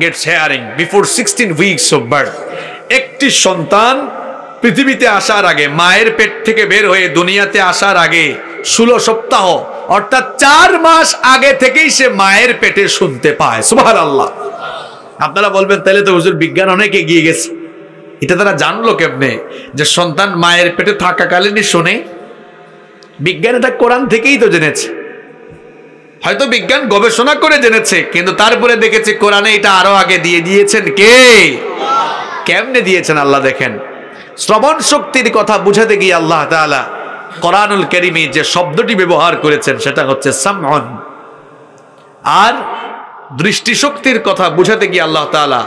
gets hearing before sixteen weeks of birth একটি সন্তান পৃথিবীতে আসার আগে মায়ের পেট থেকে বের হয়ে দুনিয়াতে আসার আগে ষোলো সপ্তাহ অর্থাৎ চার মাস আগে থেকেই সে মায়ের পেটে শুনতে পায় সুভার আল্লাহ আপনারা বলবেন তাহলে তো হুজুর বিজ্ঞান অনেক এগিয়ে গেছে এটা তারা জানলো কেমনে যে সন্তান মায়ের পেটে থাকাকালীনই শোনে বিজ্ঞান এটা কোরআন থেকেই তো জেনেছে হয়তো বিজ্ঞান গবেষণা করে জেনেছে কিন্তু তারপরে দেখেছে কোরআনে এটা আরো আগে দিয়ে দিয়েছেন কে কেমনে দিয়েছেন আল্লাহ দেখেন শ্রবণ শক্তির কথা বুঝাতে গিয়ে আল্লাহ তালা কোরআনুল কেরিমি যে শব্দটি ব্যবহার করেছেন সেটা হচ্ছে সামন আর দৃষ্টিশক্তির কথা বুঝাতে গিয়ে আল্লাহ তালা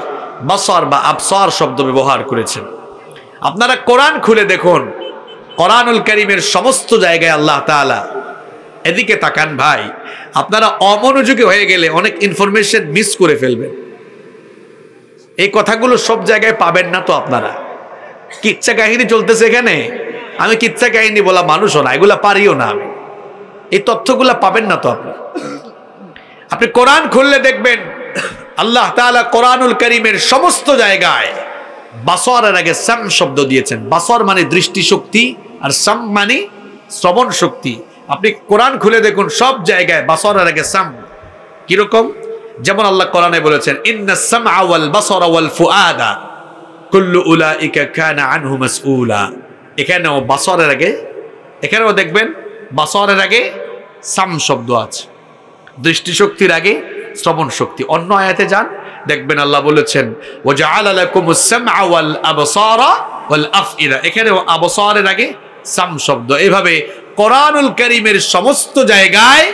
বাসর বা আবসার শব্দ ব্যবহার করেছেন আপনারা কোরআন খুলে দেখুন কোরআনুল করিমের সমস্ত জায়গায় আল্লাহ তালা এদিকে তাকান ভাই আপনারা অমনোযোগী হয়ে গেলে অনেক ইনফরমেশন মিস করে ফেলবেন এই কথাগুলো সব জায়গায় পাবেন না তো আপনারা কিচ্ছা কাহিনী চলতেছে এখানে আমি কিচ্ছা কাহিনী বলা মানুষও না এগুলা পারিও না আমি এই তথ্যগুলা পাবেন না তো আপনি আপনি কোরআন খুললে দেখবেন আল্লাহ তালা কোরআনুল করিমের সমস্ত জায়গায় বাসরের আগে সাম শব্দ দিয়েছেন বাসর মানে দৃষ্টিশক্তি আর সাম মানে শ্রবণ শক্তি আপনি কোরআন খুলে দেখুন সব জায়গায় বাসরের আগে সাম কিরকম যেমন আল্লাহ কোরআনে বলেছেন সাম আওয়াল বাসর আওয়াল ফুআদা কুল্লু উলা এখানেও বাসরের আগে এখানেও দেখবেন বাসরের আগে সাম শব্দ আছে দৃষ্টিশক্তির আগে শ্রবণ শক্তি অন্য আয়াতে যান দেখবেন আল্লাহ বলেছেন ও এখানেও আবসরের আগে সাম শব্দ এভাবে কোরআনুল করিমের সমস্ত জায়গায়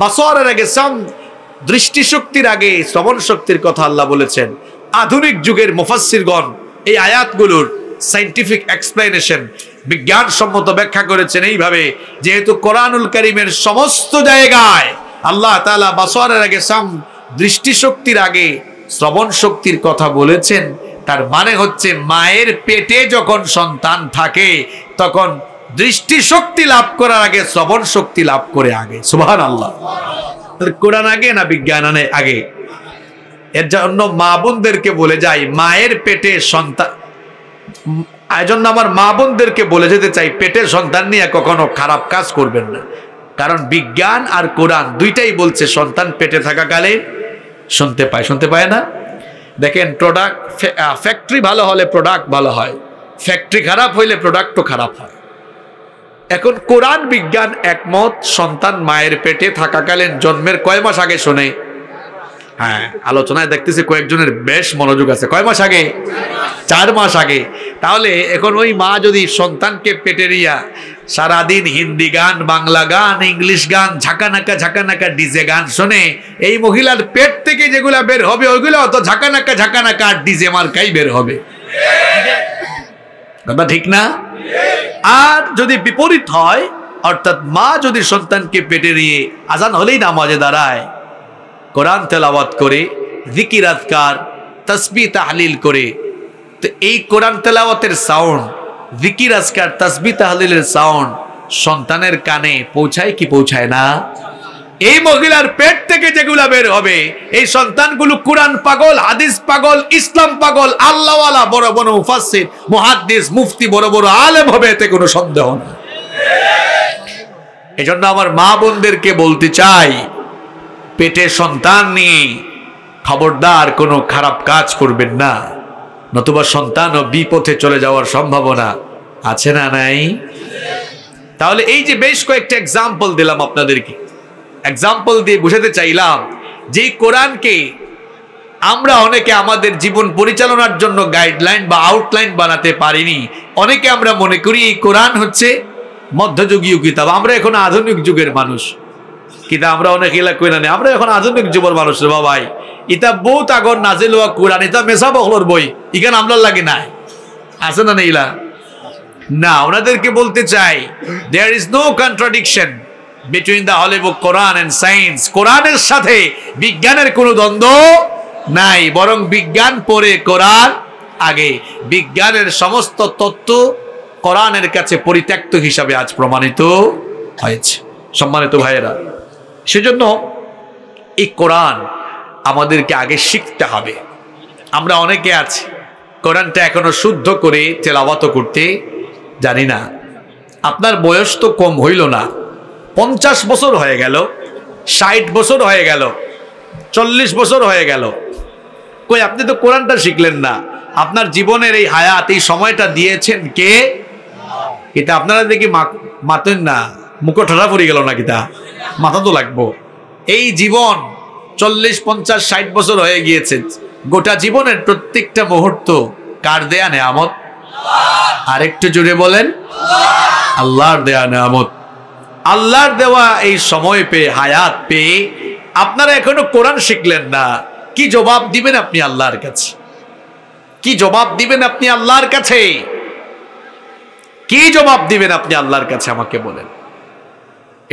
বাসরের আগে সাম দৃষ্টিশক্তির আগে শ্রবণ শক্তির কথা আল্লাহ বলেছেন আধুনিক যুগের মুফাসিরগণ এই আয়াতগুলোর সাইন্টিফিক এক্সপ্লেনেশন বিজ্ঞানসম্মত ব্যাখ্যা করেছেন এইভাবে যেহেতু কোরআনুল করিমের সমস্ত জায়গায় আল্লাহ তালা বাসোয়ারের আগে সাম দৃষ্টিশক্তির আগে শ্রবণ শক্তির কথা বলেছেন তার মানে হচ্ছে মায়ের পেটে যখন সন্তান থাকে তখন দৃষ্টিশক্তি লাভ করার আগে শ্রবণ শক্তি লাভ করে আগে সুবাহান আল্লাহ কোরআন আগে না বিজ্ঞান আগে এর জন্য মা বোনদেরকে বলে যাই মায়ের পেটে সন্তান এজন্য আমার মা বোনদেরকে বলে যেতে চাই পেটের সন্তান নিয়ে কখনো খারাপ কাজ করবেন না কারণ বিজ্ঞান আর কোরআন দুইটাই বলছে সন্তান পেটে থাকাকালে শুনতে পায় শুনতে পায় না দেখেন প্রোডাক্ট ফ্যাক্টরি ভালো হলে প্রোডাক্ট ভালো হয় ফ্যাক্টরি খারাপ হইলে প্রোডাক্টও খারাপ হয় এখন কোরআন বিজ্ঞান একমত সন্তান মায়ের পেটে থাকাকালীন জন্মের কয় মাস আগে শোনে হ্যাঁ আলোচনায় দেখতেছি কয়েকজনের বেশ মনোযোগ আছে কয় মাস আগে চার মাস আগে তাহলে এখন ওই মা যদি সন্তানকে পেটে নিয়া সারাদিন হিন্দি গান বাংলা গান ইংলিশ গান ঝাঁকানাকা ঝাঁকানাকা ডিজে গান শোনে এই মহিলার পেট থেকে যেগুলা বের হবে ওইগুলো অত ঝাঁকানাকা ঝাঁকানাকা আর ডিজে মার্কাই বের হবে কথা ঠিক না আর যদি বিপরীত হয় অর্থাৎ মা যদি সন্তানকে পেটে নিয়ে আজান হলেই নামাজে দাঁড়ায় কোরআন তেলাওয়াত করে জিকির আজকার তসবি তাহলিল করে তো এই কোরআন তেলাওয়াতের সাউন্ড জিকির আজকার তাসবি তাহলিলের সাউন্ড সন্তানের কানে পৌঁছায় কি পৌঁছায় না এই মহিলার পেট থেকে যেগুলা বের হবে এই সন্তানগুলো কোরআন পাগল হাদিস পাগল ইসলাম পাগল আল্লাহওয়ালা বড় বড় মুফাসির মুহাদ্দিস মুফতি বড় বড় আলেম হবে এতে কোনো সন্দেহ না এজন্য আমার মা বোনদেরকে বলতে চাই পেটে সন্তান নিয়ে খবরদার কোনো খারাপ কাজ করবেন না নতুবা সন্তান ও বিপথে চলে যাওয়ার সম্ভাবনা আছে না নাই তাহলে এই যে বেশ কয়েকটা এক্সাম্পল দিলাম আপনাদেরকে এক্সাম্পল দিয়ে বুঝাতে চাইলাম যে কোরআনকে আমরা অনেকে আমাদের জীবন পরিচালনার জন্য গাইডলাইন বা আউটলাইন বানাতে পারিনি অনেকে আমরা মনে করি এই কোরআন হচ্ছে মধ্যযুগীয় কিতাব আমরা এখন আধুনিক যুগের মানুষ কিন্তু আমরা অনেক এলাকা না আমরা এখন আধুনিক যুগের মানুষ বাবাই এটা বহুত আগর নাজিল হওয়া কোরআন এটা মেসা বখলর বই ইখান আমলার লাগে নাই আছে না নেইলা না ওনাদেরকে বলতে চাই there is no contradiction between the book Quran and science কোরআনের সাথে বিজ্ঞানের কোনো দ্বন্দ্ব নাই বরং বিজ্ঞান পড়ে কোরআন আগে বিজ্ঞানের সমস্ত তত্ত্ব কোরআনের কাছে পরিত্যক্ত হিসাবে আজ প্রমাণিত হয়েছে সম্মানিত ভাইয়েরা সেজন্য এই কোরআন আমাদেরকে আগে শিখতে হবে আমরা অনেকে আছি কোরআনটা এখনো শুদ্ধ করে তেলাবাত করতে জানি না আপনার বয়স তো কম হইল না পঞ্চাশ বছর হয়ে গেল ষাট বছর হয়ে গেল চল্লিশ বছর হয়ে গেল কই আপনি তো কোরআনটা শিখলেন না আপনার জীবনের এই হায়াত এই সময়টা দিয়েছেন কে এটা আপনারা দেখি মাতেন না মুখ হারা পড়ে গেল না কিতা মাথা তো লাগবো এই জীবন চল্লিশ পঞ্চাশ ষাট বছর হয়ে গিয়েছে গোটা জীবনের প্রত্যেকটা মুহূর্ত কার দেয়া নেয়ামত আরেকটু জুড়ে বলেন আল্লাহর দেয়া নেয়ামত আল্লাহর দেওয়া এই সময় পেয়ে হায়াত পেয়ে আপনারা এখনো কোরআন শিখলেন না কি জবাব দিবেন আপনি আল্লাহর কাছে কি জবাব দিবেন আপনি আল্লাহর কাছে কি জবাব দিবেন আপনি আল্লাহর কাছে আমাকে বলেন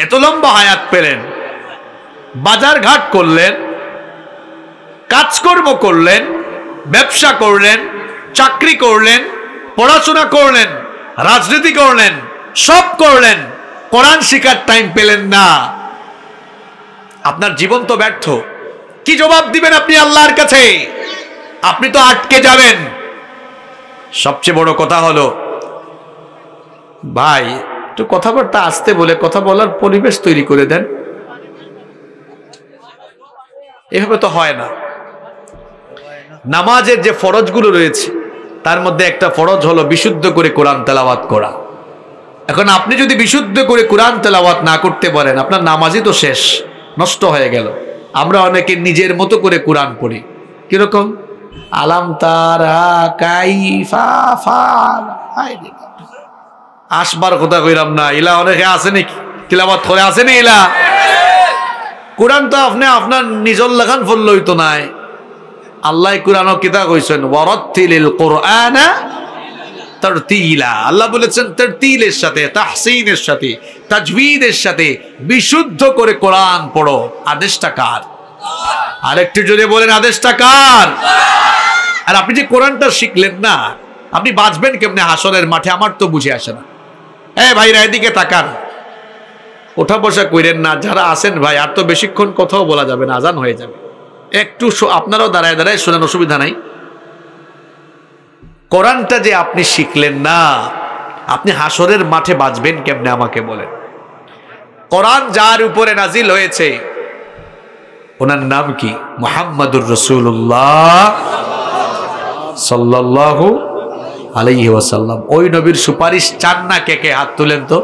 এত লম্বা হায়াত পেলেন বাজার ঘাট করলেন কাজকর্ম করলেন ব্যবসা করলেন চাকরি করলেন পড়াশোনা করলেন রাজনীতি করলেন সব করলেন কোরআন শিকার টাইম পেলেন না আপনার জীবন তো ব্যর্থ কি জবাব দিবেন আপনি আল্লাহর কাছে আপনি তো আটকে যাবেন সবচেয়ে বড় কথা হলো ভাই একটু কথাবার্তা আসতে বলে কথা বলার পরিবেশ তৈরি করে দেন এভাবে তো হয় না নামাজের যে ফরজগুলো রয়েছে তার মধ্যে একটা ফরজ হলো বিশুদ্ধ করে কোরআন তেলাওয়াত করা এখন আপনি যদি বিশুদ্ধ করে কোরআন তেলাওয়াত না করতে পারেন আপনার নামাজই তো শেষ নষ্ট হয়ে গেল আমরা অনেকে নিজের মতো করে কোরআন পড়ি কিরকম আলাম তারা আসবার কথা কইলাম না ইলা অনেকে আসেনি নাকি করে আসেনি না ইলা কোরআন তো আপনি আপনার নিজর লেখান ফুল তো নাই আল্লাহ কোরআন কিতা কইছেন ওয়ারতিলিল কোরআনা তরতিলা আল্লাহ বলেছেন তরতিলের সাথে তাহসিনের সাথে তাজবিদের সাথে বিশুদ্ধ করে কোরআন পড়ো আদেশটা কার আরেকটু যদি বলেন আদেশটা কার আর আপনি যে কোরআনটা শিখলেন না আপনি বাঁচবেন কেমনে হাসনের মাঠে আমার তো বুঝে আসে না হ্যাঁ ভাইরা এদিকে তাকান ওঠা বসা করেন না যারা আছেন ভাই আর তো বেশিক্ষণ কথাও বলা যাবে না আজান হয়ে যাবে একটু আপনারাও দাঁড়ায় দাঁড়ায় শোনার অসুবিধা নাই কোরআনটা যে আপনি শিখলেন না আপনি হাসরের মাঠে বাঁচবেন কেমনে আমাকে বলেন কোরআন যার উপরে নাজিল হয়েছে ওনার নাম কি মোহাম্মদুর রসুল্লাহ সাল্লাহ আলাই ওই নবীর সুপারিশ চান না কে কে হাত তুলেন তো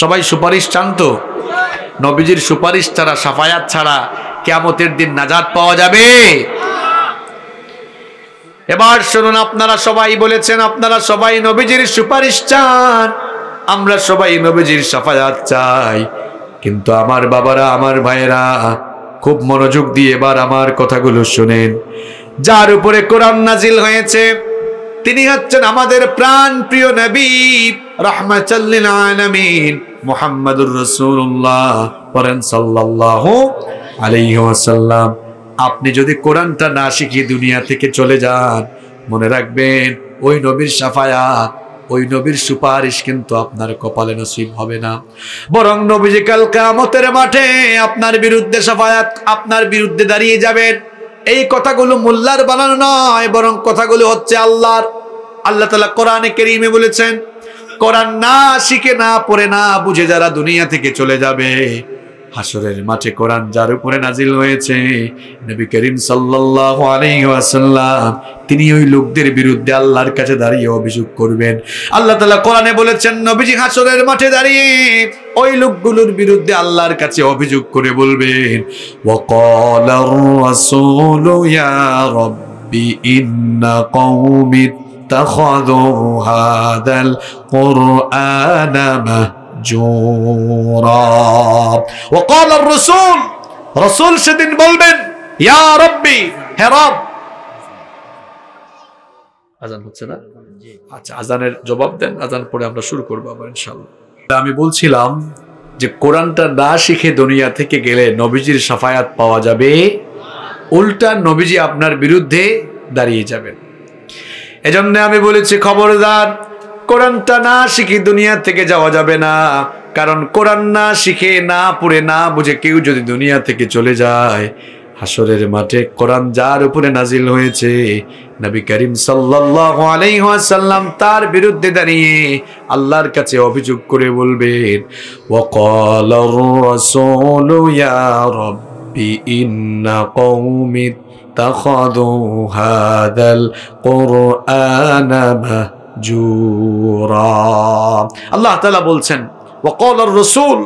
সবাই সুপারিশ চান তো নবীজির সুপারিশ ছাড়া সাফায়াত ছাড়া কেমতের দিন নাজাদ পাওয়া যাবে এবার শুনুন আপনারা সবাই বলেছেন আপনারা সবাই নবীজির সুপারিশ চান আমরা সবাই নবীজির সাফায়াত চাই কিন্তু আমার বাবারা আমার ভাইয়েরা খুব মনোযোগ দিয়ে এবার আমার কথাগুলো শুনেন যার উপরে কোরআন নাজিল হয়েছে তিনি হচ্ছেন আমাদের প্রাণ প্রিয় নবী রহমাচাল্লিল আলামিন মুহাম্মাদুর রাসূলুল্লাহ পড়েন সাল্লাল্লাহু ওয়াসাল্লাম আপনি যদি কোরআনটা না শিখিয়ে দুনিয়া থেকে চলে যান মনে রাখবেন ওই নবীর সাফায়াত ওই নবীর সুপারিশ কিন্তু আপনার কপালে নসিব হবে না বরং নবীজি কালকে আমতের মাঠে আপনার বিরুদ্ধে সাফায়াত আপনার বিরুদ্ধে দাঁড়িয়ে যাবেন এই কথাগুলো মোল্লার বানানো নয় বরং কথাগুলো হচ্ছে আল্লাহর আল্লাহ তালা কোরআনে কেরিমে বলেছেন কোরআন না শিখে না পড়ে না বুঝে যারা দুনিয়া থেকে চলে যাবে হাসরের মাঠে কোরআন যার উপরে নাজিল হয়েছে নবী করিম সাল্লাম তিনি ওই লোকদের বিরুদ্ধে আল্লাহর কাছে দাঁড়িয়ে অভিযোগ করবেন আল্লাহ তালা কোরআনে বলেছেন নবীজি হাসরের মাঠে দাঁড়িয়ে ওই লোকগুলোর বিরুদ্ধে আল্লাহর কাছে অভিযোগ করে বলবেন ওকল রব্বি ইন্না কৌমিত اتخذوا هذا القرآن مهجورا وقال الرسول رسول সেদিন বলবেন ইয়া রব্বি হে রব আজান হচ্ছে না আচ্ছা আজানের জবাব দেন আজান পরে আমরা শুরু করবো আবার ইনশাল্লাহ আমি বলছিলাম যে কোরআনটা না শিখে দুনিয়া থেকে গেলে নবীজির সাফায়াত পাওয়া যাবে উল্টা নবীজি আপনার বিরুদ্ধে দাঁড়িয়ে যাবেন এজন্য আমি বলেছি খবরদার কোরআনটা না শিখে দুনিয়া থেকে যাওয়া যাবে না কারণ কোরআন না শিখে না পড়ে না বুঝে কেউ যদি দুনিয়া থেকে চলে যায় হাসরের মাঠে কোরআন যার উপরে নাজিল হয়েছে নবী করিম সাল্লাল্লাহু আলাইহি ওয়াসাল্লাম তার বিরুদ্ধে দাঁড়িয়ে আল্লাহর কাছে অভিযোগ করে বলবেন ওয়াকালার রাসূলু ইয়া রাব্বি ইন্না اتخذوا هذا القرآن مهجورا আল্লাহ তাআলা বলছেন وقال الرسول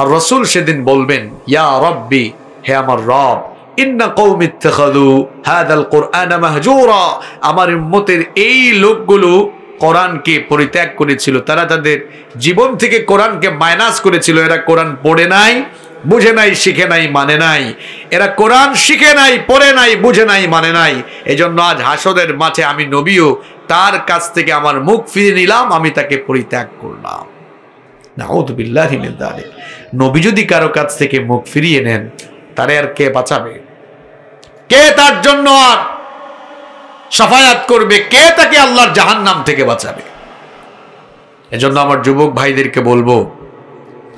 আর রাসূল সেদিন বলবেন ইয়া রব্বি হে আমার রব ইন্না কৌম ইত্তেখাদু হাদাল কোরআন মাহজুরা আমার উম্মতের এই লোকগুলো কোরআনকে পরিত্যাগ করেছিল তারা তাদের জীবন থেকে কোরআনকে মাইনাস করেছিল এরা কোরআন পড়ে নাই বুঝে নাই শিখে নাই মানে নাই এরা কোরআন শিখে নাই পড়ে নাই বুঝে নাই মানে নাই এজন্য আজ হাসদের মাঠে আমি নবীও তার কাছ থেকে আমার মুখ ফিরে নিলাম আমি তাকে পরিত্যাগ করলাম নবী যদি কারো কাছ থেকে মুখ ফিরিয়ে নেন তারে আর কে বাঁচাবে কে তার জন্য আর সাফায়াত করবে কে তাকে আল্লাহর জাহান নাম থেকে বাঁচাবে এজন্য আমার যুবক ভাইদেরকে বলবো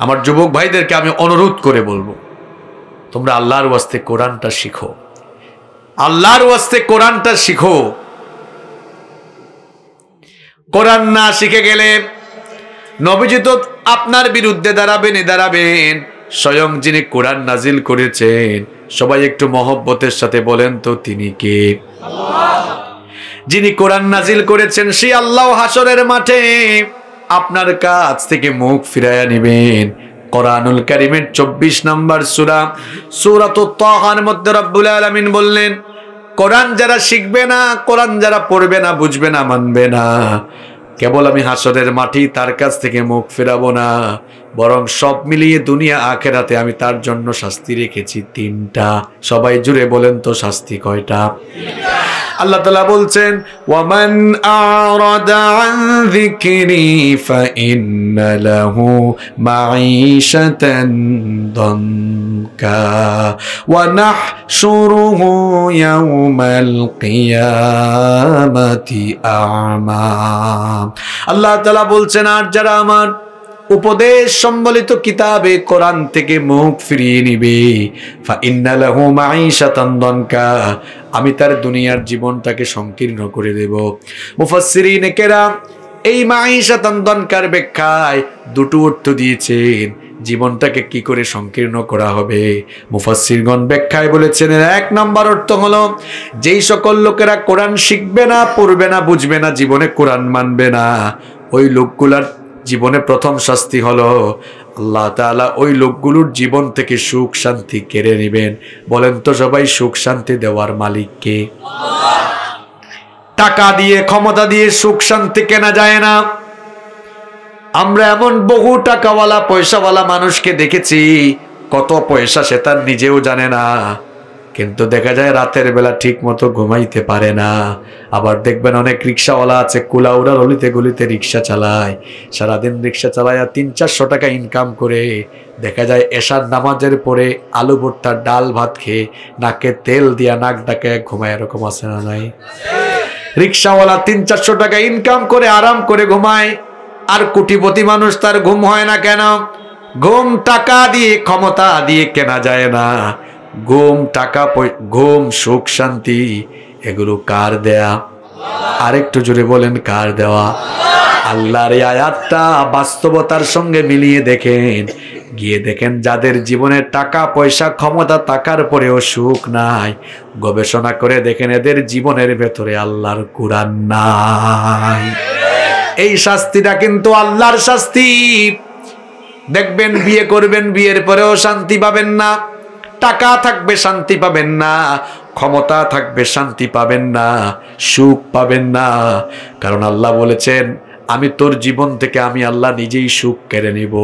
আমার যুবক ভাইদেরকে আমি অনুরোধ করে বলবো তোমরা আল্লাহর ওয়াস্তে কোরআনটা শিখো আল্লাহর ওয়াস্তে কোরআনটা শিখো কোরআন না শিখে গেলে নবীজি তো আপনার বিরুদ্ধে দাঁড়াবেনই দাঁড়াবেন স্বয়ং যিনি কোরআন নাজিল করেছেন সবাই একটু মহব্বতের সাথে বলেন তো তিনি কে যিনি কোরআন নাজিল করেছেন সে আল্লাহ হাসরের মাঠে আপনার কাছ থেকে মুখ ফিরাইয়া নেবেন কোরআনুল কারিমের চব্বিশ নম্বর সুরা সুরা তো তহার মধ্যে রব্বুল আলমিন বললেন কোরআন যারা শিখবে না কোরআন যারা পড়বে না বুঝবে না মানবে না কেবল আমি হাসরের মাটি তার কাছ থেকে মুখ ফেরাবো না বরং সব মিলিয়ে দুনিয়া আখেরাতে আমি তার জন্য শাস্তি রেখেছি তিনটা সবাই জুড়ে বলেন তো শাস্তি কয়টা আল্লাহ তালা বলছেন ওয়ামান আরাদা আন যিকরি ফাইন্না লাহু মাঈশাতান দনকা ওয়া নাহশুরুহু ইয়াউমাল কিয়ামাতি আ'মা আল্লাহ তাআলা বলছেন আর যারা আমার উপদেশ সম্বলিত কিতাবে কোরআন থেকে মুখ ফিরিয়ে নিবে আমি তার দুনিয়ার জীবনটাকে সংকীর্ণ করে দেব মুফাসসিরিনে কেরাম এই মাইশা তন্দনকার ব্যাখ্যায় দুটো অর্থ দিয়েছেন জীবনটাকে কি করে সংকীর্ণ করা হবে মুফাসিরগণ ব্যাখ্যায় বলেছেন এক নম্বর অর্থ হলো যেই সকল লোকেরা কোরআন শিখবে না পড়বে না বুঝবে না জীবনে কোরআন মানবে না ওই লোকগুলার জীবনে প্রথম শাস্তি হলো আল্লাহ তালা ওই লোকগুলোর জীবন থেকে সুখ শান্তি কেড়ে নেবেন বলেন তো সবাই সুখ শান্তি দেওয়ার মালিককে টাকা দিয়ে ক্ষমতা দিয়ে সুখ শান্তি কেনা যায় না আমরা এমন বহু টাকাওয়ালা পয়সাওয়ালা মানুষকে দেখেছি কত পয়সা সে তার নিজেও জানে না কিন্তু দেখা যায় রাতের বেলা ঠিক মতো ঘুমাইতে পারে না আবার দেখবেন অনেক রিক্সাওয়ালা আছে কুলাউড়া রলিতে গলিতে রিক্সা চালায় সারাদিন রিক্সা চালায় আর তিন চারশো টাকা ইনকাম করে দেখা যায় এসার নামাজের পরে আলু ভর্তার ডাল ভাত খেয়ে নাকে তেল দিয়া নাক ডাকে ঘুমায় এরকম আছে না নাই রিক্সাওয়ালা তিন চারশো টাকা ইনকাম করে আরাম করে ঘুমায় আর কোটিপতি মানুষ তার ঘুম হয় না কেন ঘুম টাকা দিয়ে ক্ষমতা দিয়ে কেনা যায় না ঘুম টাকা ঘুম সুখ শান্তি এগুলো কার দেয়া আরেকটু জোরে বলেন কার দেওয়া আল্লাহর এই আয়াতটা বাস্তবতার সঙ্গে মিলিয়ে দেখেন গিয়ে দেখেন যাদের জীবনে টাকা পয়সা ক্ষমতা থাকার পরেও সুখ নাই গবেষণা করে দেখেন এদের জীবনের ভেতরে আল্লাহর কুরান নাই এই শাস্তিটা কিন্তু আল্লাহর শাস্তি দেখবেন বিয়ে করবেন বিয়ের পরেও শান্তি পাবেন না টাকা থাকবে শান্তি পাবেন না ক্ষমতা থাকবে শান্তি পাবেন না সুখ পাবেন না কারণ আল্লাহ বলেছেন আমি তোর জীবন থেকে আমি আল্লাহ নিজেই সুখ কেড়ে নিব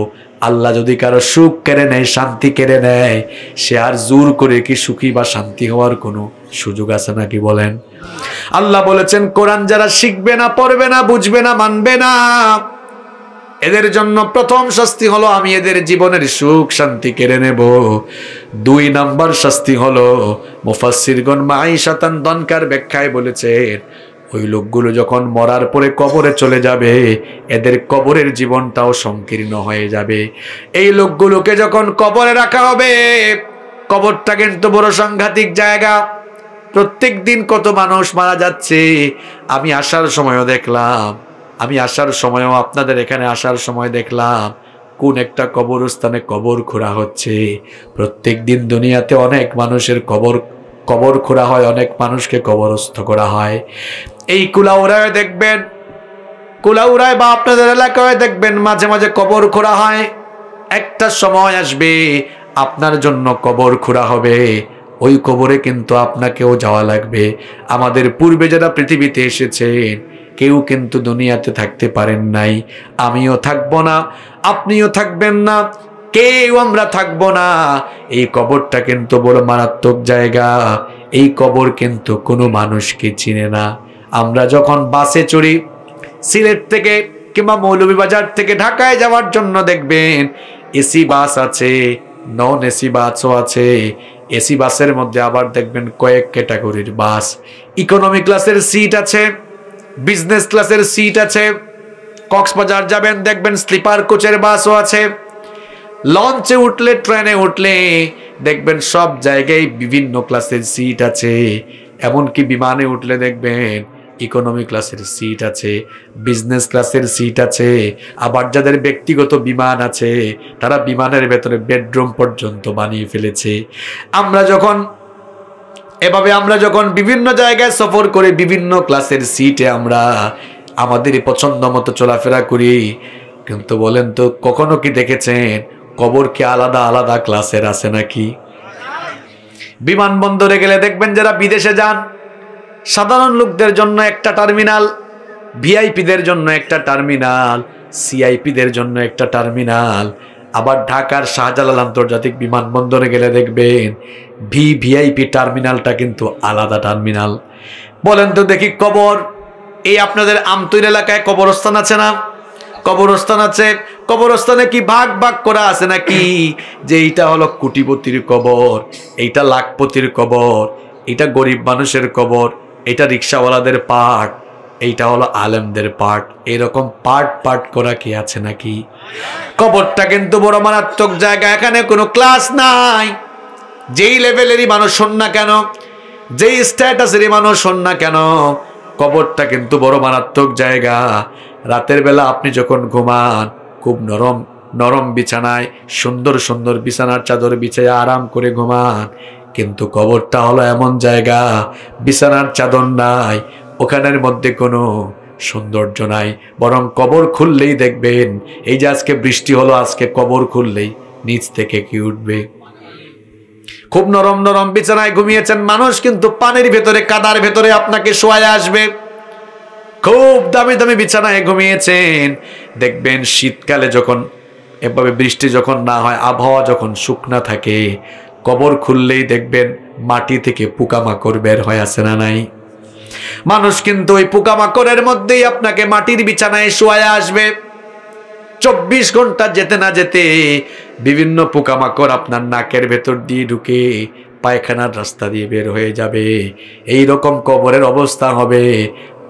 আল্লাহ যদি কারো সুখ কেড়ে নেয় শান্তি কেড়ে নেয় সে আর জোর করে কি সুখী বা শান্তি হওয়ার কোনো সুযোগ আছে নাকি বলেন আল্লাহ বলেছেন কোরআন যারা শিখবে না পড়বে না বুঝবে না মানবে না এদের জন্য প্রথম শাস্তি হলো আমি এদের জীবনের সুখ শান্তি কেড়ে নেব দুই নাম্বার শাস্তি হলো মুফাসিরগণ মাই শাতান দনকার ব্যাখ্যায় বলেছে ওই লোকগুলো যখন মরার পরে কবরে চলে যাবে এদের কবরের জীবনটাও সংকীর্ণ হয়ে যাবে এই লোকগুলোকে যখন কবরে রাখা হবে কবরটা কিন্তু বড় সাংঘাতিক জায়গা প্রত্যেক দিন কত মানুষ মারা যাচ্ছে আমি আসার সময়ও দেখলাম আমি আসার সময়ও আপনাদের এখানে আসার সময় দেখলাম কোন একটা কবরস্থানে কবর খোঁড়া হচ্ছে প্রত্যেক দিন দুনিয়াতে অনেক মানুষের কবর কবর খোঁড়া হয় অনেক মানুষকে কবরস্থ করা হয় এই কুলাউরায় দেখবেন কুলাউরায় বা আপনাদের এলাকায় দেখবেন মাঝে মাঝে কবর খোঁড়া হয় একটা সময় আসবে আপনার জন্য কবর খোঁড়া হবে ওই কবরে কিন্তু আপনাকেও যাওয়া লাগবে আমাদের পূর্বে যারা পৃথিবীতে এসেছেন কেউ কিন্তু দুনিয়াতে থাকতে পারেন নাই আমিও থাকবো না আপনিও থাকবেন না কেউ আমরা থাকবো না এই কবরটা কিন্তু বড় মারাত্মক জায়গা এই কবর কিন্তু কোনো মানুষকে চিনে না আমরা যখন বাসে চড়ি সিলেট থেকে কিংবা মৌলভীবাজার থেকে ঢাকায় যাওয়ার জন্য দেখবেন এসি বাস আছে নন এসি বাসও আছে এসি বাসের মধ্যে আবার দেখবেন কয়েক ক্যাটাগরির বাস ইকোনমি ক্লাসের সিট আছে বিজনেস ক্লাসের সিট আছে কক্সবাজার যাবেন দেখবেন স্লিপার কোচের বাসও আছে লঞ্চে উঠলে ট্রেনে উঠলে দেখবেন সব জায়গায় বিভিন্ন ক্লাসের সিট আছে এমনকি বিমানে উঠলে দেখবেন ইকোনমি ক্লাসের সিট আছে বিজনেস ক্লাসের সিট আছে আবার যাদের ব্যক্তিগত বিমান আছে তারা বিমানের ভেতরে বেডরুম পর্যন্ত বানিয়ে ফেলেছে আমরা যখন এভাবে আমরা যখন বিভিন্ন জায়গায় সফর করে বিভিন্ন ক্লাসের সিটে আমরা আমাদের পছন্দ মতো চলাফেরা করি কিন্তু বলেন তো কখনো কি দেখেছেন কবর কি আলাদা আলাদা ক্লাসের আছে নাকি বিমানবন্দরে গেলে দেখবেন যারা বিদেশে যান সাধারণ লোকদের জন্য একটা টার্মিনাল ভিআইপিদের জন্য একটা টার্মিনাল সিআইপিদের জন্য একটা টার্মিনাল আবার ঢাকার শাহজালাল আন্তর্জাতিক বিমানবন্দরে গেলে দেখবেন ভি ভিআইপি টার্মিনালটা কিন্তু আলাদা টার্মিনাল বলেন তো দেখি কবর এই আপনাদের আমতৈর এলাকায় কবরস্থান আছে না কবরস্থান আছে কবরস্থানে কি ভাগ ভাগ করা আছে নাকি যে এইটা হলো কুটিপতির কবর এইটা লাখপতির কবর এটা গরিব মানুষের কবর এটা রিক্সাওয়ালাদের পার্ক এইটা হলো আলেমদের পার্ট এরকম পার্ট পার্ট করা কি আছে নাকি কবরটা কিন্তু বড় মারাত্মক জায়গা এখানে কোনো ক্লাস নাই যেই লেভেলেরই মানুষ শোন না কেন যেই স্ট্যাটাসেরই মানুষ শোন না কেন কবরটা কিন্তু বড় মারাত্মক জায়গা রাতের বেলা আপনি যখন ঘুমান খুব নরম নরম বিছানায় সুন্দর সুন্দর বিছানার চাদর বিছে আরাম করে ঘুমান কিন্তু কবরটা হলো এমন জায়গা বিছানার চাদর নাই ওখানের মধ্যে কোনো সৌন্দর্য নাই বরং কবর খুললেই দেখবেন এই যে আজকে বৃষ্টি হলো আজকে কবর খুললেই নিচ থেকে কি উঠবে খুব নরম নরম বিছানায় ঘুমিয়েছেন মানুষ কিন্তু পানির ভেতরে কাদার ভেতরে আপনাকে শোয়ায় আসবে খুব দামি দামি বিছানায় ঘুমিয়েছেন দেখবেন শীতকালে যখন এভাবে বৃষ্টি যখন না হয় আবহাওয়া যখন শুকনা থাকে কবর খুললেই দেখবেন মাটি থেকে পোকামাকড় বের হয় আছে না নাই মানুষ কিন্তু ওই পোকামাকড়ের মধ্যেই আপনাকে মাটির বিছানায় শোয়ায় আসবে চব্বিশ ঘন্টা যেতে না যেতে বিভিন্ন পোকামাকড় আপনার নাকের ভেতর দিয়ে ঢুকে পায়খানার রাস্তা দিয়ে বের হয়ে যাবে এই রকম কবরের অবস্থা হবে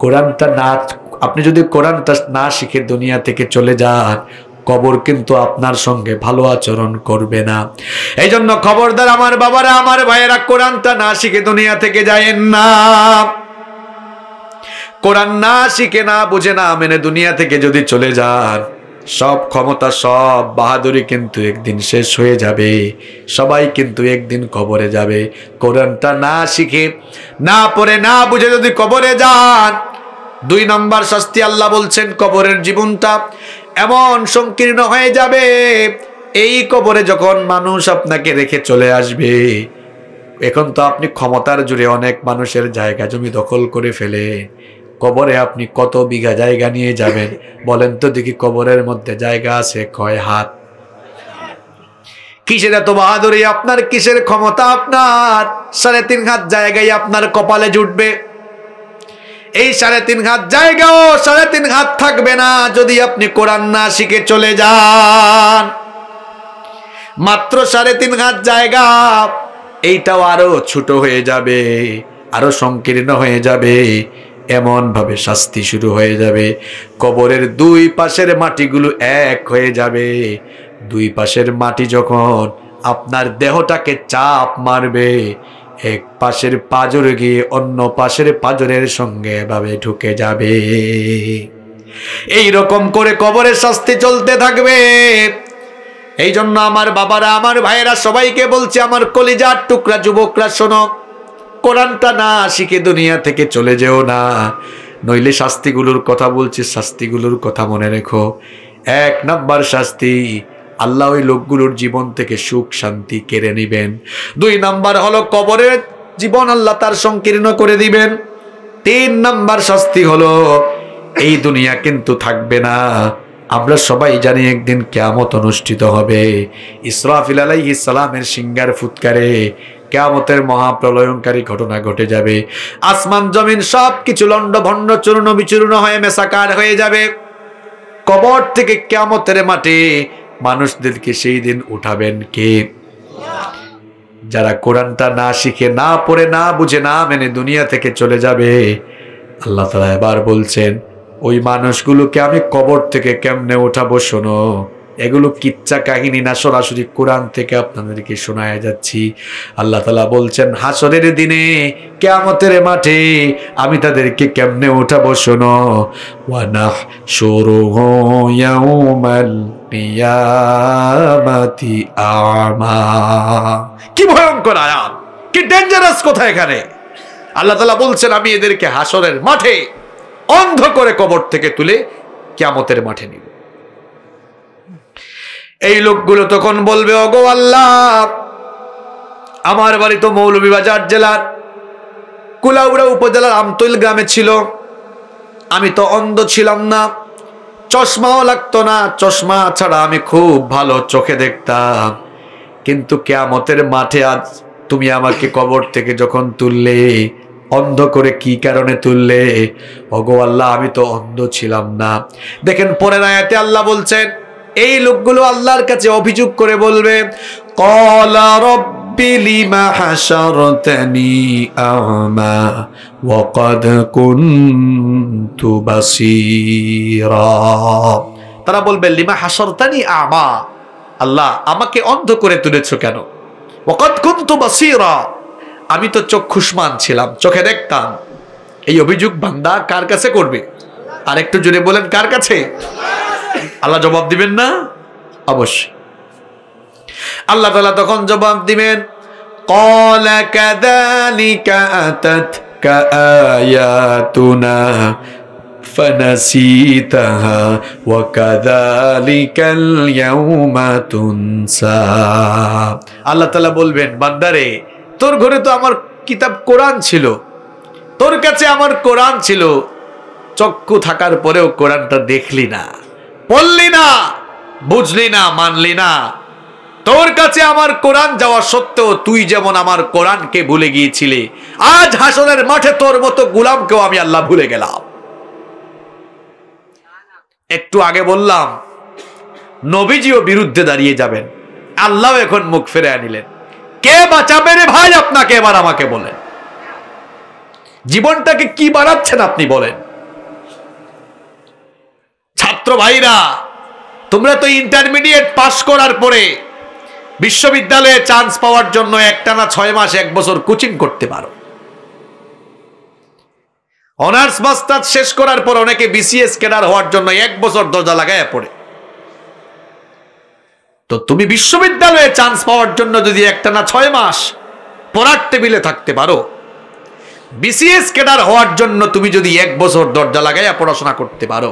কোরআনটা না আপনি যদি কোরআনটা না শিখে দুনিয়া থেকে চলে যান কবর কিন্তু আপনার সঙ্গে ভালো আচরণ করবে না এই জন্য খবরদার আমার বাবারা আমার ভাইয়েরা কোরআনটা না শিখে দুনিয়া থেকে যায় না কোরআন না শিখে না বুঝে না মেনে দুনিয়া থেকে যদি চলে যান সব ক্ষমতা সব বাহাদুরি কিন্তু একদিন শেষ হয়ে যাবে সবাই কিন্তু একদিন কবরে যাবে কোরআনটা না শিখে না পড়ে না বুঝে যদি কবরে যান দুই নম্বর শাস্তি আল্লাহ বলছেন কবরের জীবনটা এমন সংকীর্ণ হয়ে যাবে এই কবরে যখন মানুষ আপনাকে রেখে চলে আসবে এখন তো আপনি ক্ষমতার জুড়ে অনেক মানুষের জায়গা জমি দখল করে ফেলে কবরে আপনি কত বিঘা জায়গা নিয়ে যাবেন বলেন তো দেখি কবরের মধ্যে জায়গা আছে কয় হাত কিসের এত বাহাদুরি আপনার কিসের ক্ষমতা আপনার সাড়ে তিন হাত জায়গায় আপনার কপালে জুটবে এই সাড়ে তিন হাত জায়গাও সাড়ে তিন হাত থাকবে না যদি আপনি কোরআন না শিখে চলে যান মাত্র সাড়ে তিন হাত জায়গা এইটাও আরো ছোট হয়ে যাবে আরো সংকীর্ণ হয়ে যাবে এমনভাবে শাস্তি শুরু হয়ে যাবে কবরের দুই পাশের মাটিগুলো এক হয়ে যাবে দুই পাশের মাটি যখন আপনার দেহটাকে চাপ মারবে এক পাশের পাজর গিয়ে অন্য পাশের পাজরের সঙ্গে এভাবে ঢুকে যাবে এই রকম করে কবরের শাস্তি চলতে থাকবে এই জন্য আমার বাবারা আমার ভাইয়েরা সবাইকে বলছে আমার কলিজার টুকরা যুবকরা শোনক কোরআনটা না শিখে দুনিয়া থেকে চলে যেও না নইলে শাস্তিগুলোর কথা বলছি শাস্তিগুলোর কথা মনে রেখো এক নাম্বার শাস্তি আল্লাহ ওই লোকগুলোর জীবন থেকে সুখ শান্তি কেড়ে নেবেন দুই নাম্বার হলো কবরের জীবন আল্লাহ তার সংকীর্ণ করে দিবেন তিন নাম্বার শাস্তি হলো এই দুনিয়া কিন্তু থাকবে না আমরা সবাই জানি একদিন কেমত অনুষ্ঠিত হবে ইসরাফিল আলাইহিস সালামের সিঙ্গার ফুৎকারে কেয়ামতের মহাপ্রলয়নকারী ঘটনা ঘটে যাবে আসমান জমিন সব কিছু লণ্ড ভণ্ড চূর্ণ বিচূর্ণ হয়ে মেশাকার হয়ে যাবে কবর থেকে কেয়ামতের মাঠে মানুষদেরকে সেই দিন উঠাবেন কে যারা কোরআনটা না শিখে না পড়ে না বুঝে না মেনে দুনিয়া থেকে চলে যাবে আল্লাহ তালা এবার বলছেন ওই মানুষগুলোকে আমি কবর থেকে কেমনে উঠাবো শোনো এগুলো কিচ্ছা কাহিনী না সরাসরি কোরআন থেকে আপনাদেরকে শোনায় যাচ্ছি আল্লাহ তালা বলছেন হাসরের দিনে কেয়ামতের মাঠে আমি তাদেরকে কেমনে উঠাবো শোনো ওয়ানা সরু আমা কি ভয়ঙ্কর আয়াত কি ডেঞ্জারাস কোথায় এখানে আল্লাহ তালা বলছেন আমি এদেরকে হাসরের মাঠে অন্ধ করে কবর থেকে তুলে কেয়ামতের মাঠে নিব এই লোকগুলো তখন বলবে অগো আল্লাহ আমার বাড়ি তো মৌলভীবাজার জেলার কুলাউড়া উপজেলার আমতুল গ্রামে ছিল আমি তো অন্ধ ছিলাম না চশমাও লাগতো না চশমা ছাড়া আমি খুব ভালো চোখে দেখতাম কিন্তু কেয়ামতের মাঠে আজ তুমি আমাকে কবর থেকে যখন তুললে অন্ধ করে কি কারণে তুললে অগো আল্লাহ আমি তো অন্ধ ছিলাম না দেখেন পরে নায়াতে আল্লাহ বলছেন এই লোকগুলো আল্লাহর কাছে অভিযোগ করে বলবে তারা বলবে লিমা হাসরতানি আমা আল্লাহ আমাকে অন্ধ করে তুলেছো কেন ওকত কুন্তু বাসিরা আমি তো চক্ষুষ্মান ছিলাম চোখে দেখতাম এই অভিযোগ বান্দা কার কাছে করবে আর একটু জুড়ে বলেন কার কাছে আল্লাহ জবাব দিবেন না অবশ্যই আল্লাহ তালা তখন জবাব দিবেন আল্লাহ তালা বলবেন বান্দারে তোর ঘরে তো আমার কিতাব কোরআন ছিল তোর কাছে আমার কোরআন ছিল চক্ষু থাকার পরেও কোরআনটা দেখলি না বললি না বুঝলি না মানলি না তোর কাছে আমার কোরআন যাওয়া সত্ত্বেও তুই যেমন আমার কোরআনকে ভুলে গিয়েছিলি আজ হাসনের মাঠে তোর মতো গুলামকেও আমি আল্লাহ ভুলে গেলাম একটু আগে বললাম নবীজিও বিরুদ্ধে দাঁড়িয়ে যাবেন আল্লাহ এখন মুখ ফিরে আনিলেন কে বাঁচাবে রে ভাই আপনাকে এবার আমাকে বলেন জীবনটাকে কি বাড়াচ্ছেন আপনি বলেন ছাত্র ভাইরা তোমরা তো ইন্টারমিডিয়েট পাস করার পরে বিশ্ববিদ্যালয়ে চান্স পাওয়ার জন্য একটানা ছয় মাস এক বছর কোচিং করতে পারো অনার্স মাস্টার শেষ করার পর অনেকে বিসিএস কেডার হওয়ার জন্য এক বছর দরজা লাগায় পড়ে তো তুমি বিশ্ববিদ্যালয়ে চান্স পাওয়ার জন্য যদি একটা না ছয় মাস পড়ার টেবিলে থাকতে পারো বিসিএস কেডার হওয়ার জন্য তুমি যদি এক বছর দরজা লাগাইয়া পড়াশোনা করতে পারো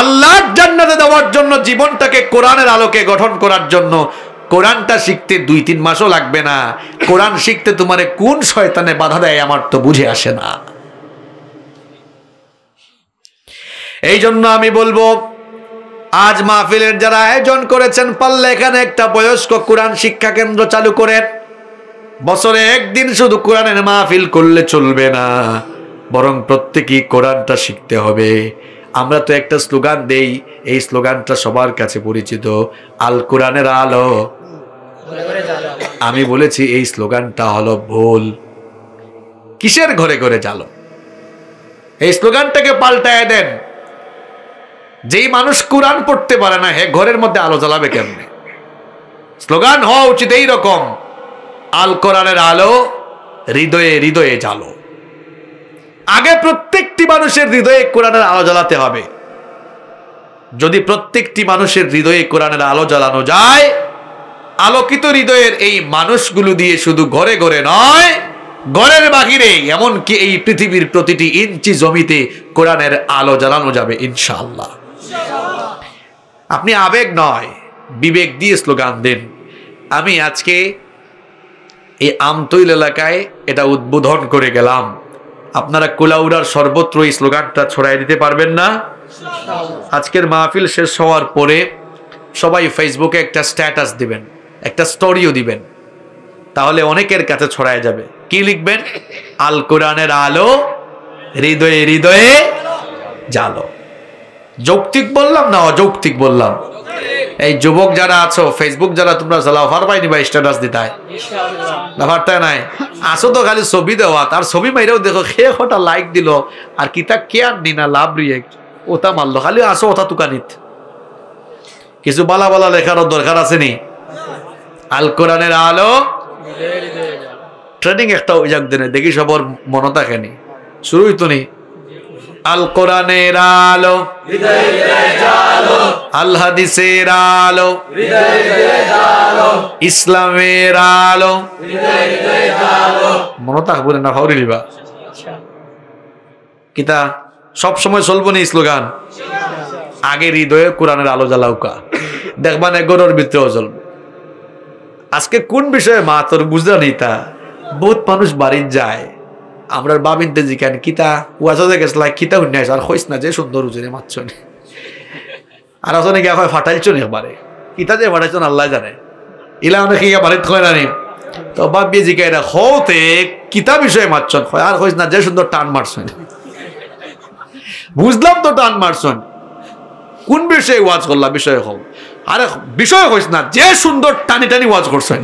আল্লাহর জান্নাতে দেওয়ার জন্য জীবনটাকে কোরআনের আলোকে গঠন করার জন্য কোরআনটা শিখতে দুই তিন মাসও লাগবে না কোরআন শিখতে তোমারে কোন শয়তানে বাধা দেয় আমার তো বুঝে আসে না এই জন্য আমি বলবো আজ মাহফিলের যারা আয়োজন করেছেন পারলে এখানে একটা বয়স্ক কোরআন শিক্ষা কেন্দ্র চালু করেন বছরে একদিন শুধু কোরআনের মাহফিল করলে চলবে না বরং প্রত্যেকেই কোরআনটা শিখতে হবে আমরা তো একটা স্লোগান দেই এই স্লোগানটা সবার কাছে পরিচিত আল কোরআনের আলো আমি বলেছি এই স্লোগানটা হলো ভুল কিসের ঘরে ঘরে জ্বালো এই স্লোগানটাকে পাল্টায় দেন যেই মানুষ কোরআন পড়তে পারে না হে ঘরের মধ্যে আলো জ্বালাবে কেমনে স্লোগান হওয়া উচিত এইরকম আল কোরআনের আলো হৃদয়ে হৃদয়ে জ্বালো আগে প্রত্যেকটি মানুষের হৃদয়ে কোরআনের আলো জ্বালাতে হবে যদি প্রত্যেকটি মানুষের হৃদয়ে কোরআনের আলো জ্বালানো যায় আলোকিত হৃদয়ের এই মানুষগুলো দিয়ে শুধু ঘরে ঘরে নয় ঘরের বাহিরে এমনকি এই পৃথিবীর প্রতিটি ইঞ্চি জমিতে কোরআনের আলো জ্বালানো যাবে ইনশাল্লাহ আপনি আবেগ নয় বিবেক দিয়ে স্লোগান দেন আমি আজকে এই আমতৈল এলাকায় এটা উদ্বোধন করে গেলাম আপনারা কোলাউড়ার সর্বত্র এই স্লোগানটা ছড়াই দিতে পারবেন না আজকের মাহফিল শেষ হওয়ার পরে সবাই ফেসবুকে একটা স্ট্যাটাস দিবেন একটা স্টোরিও দিবেন তাহলে অনেকের কাছে ছড়ায় যাবে কি লিখবেন আল কোরআনের আলো হৃদয়ে হৃদয়ে জালো যৌক্তিক বললাম না অযৌক্তিক বললাম এই যুবক যারা আছো ফেসবুক যারা তোমরা লাফার পাইনি বা স্ট্যাটাস দিতে লাফার তাই নাই আসো তো খালি ছবি দেওয়া তার ছবি মাইরেও দেখো সে হঠাৎ লাইক দিল আর কিতা কেয়ার নি না লাভ রিয়ে ওটা মারলো খালি আসো ওটা তুকানিত কিছু বালা বালা লেখারও দরকার আছে নি আল কোরআনের আলো ট্রেনিং একটা ওই যাক দিনে দেখি সবার মনতা থাকেনি শুরুই তো নেই আল কোরআনের আলো আল হাদিসের আলো ইসলামের আলো মনতা বলে না ভাউরি লিবা কিতা সবসময় চলবো না স্লোগান আগে হৃদয়ে কোরআনের আলো জ্বালাউকা দেখবা না গরুর ভিতরেও চলবে আজকে কোন বিষয়ে মা তোর বুঝলাম তা বহুত মানুষ বাড়ির যায় আমরার বাবিনতে জিকান কিতা ওয়াজে গেছিলা কিতা হুন্যাস আর হইস না যে সুন্দর উজুরে মাতছনে আর আসলে গিয়া হয় ফাটাইছো নি একবারে কিতা যে ফাটাইছো আল্লাহ জানে ইলা অনেক গিয়া বাড়িত হয় না তো বাপ বিয়ে জিকা এটা হতে কিতা বিষয়ে মাতছন হয় আর হইস না যে সুন্দর টান মারছন বুঝলাম তো টান মারছন কোন বিষয়ে ওয়াজ করলা বিষয়ে হোক আরে বিষয় হইস না যে সুন্দর টানি টানি ওয়াজ করছেন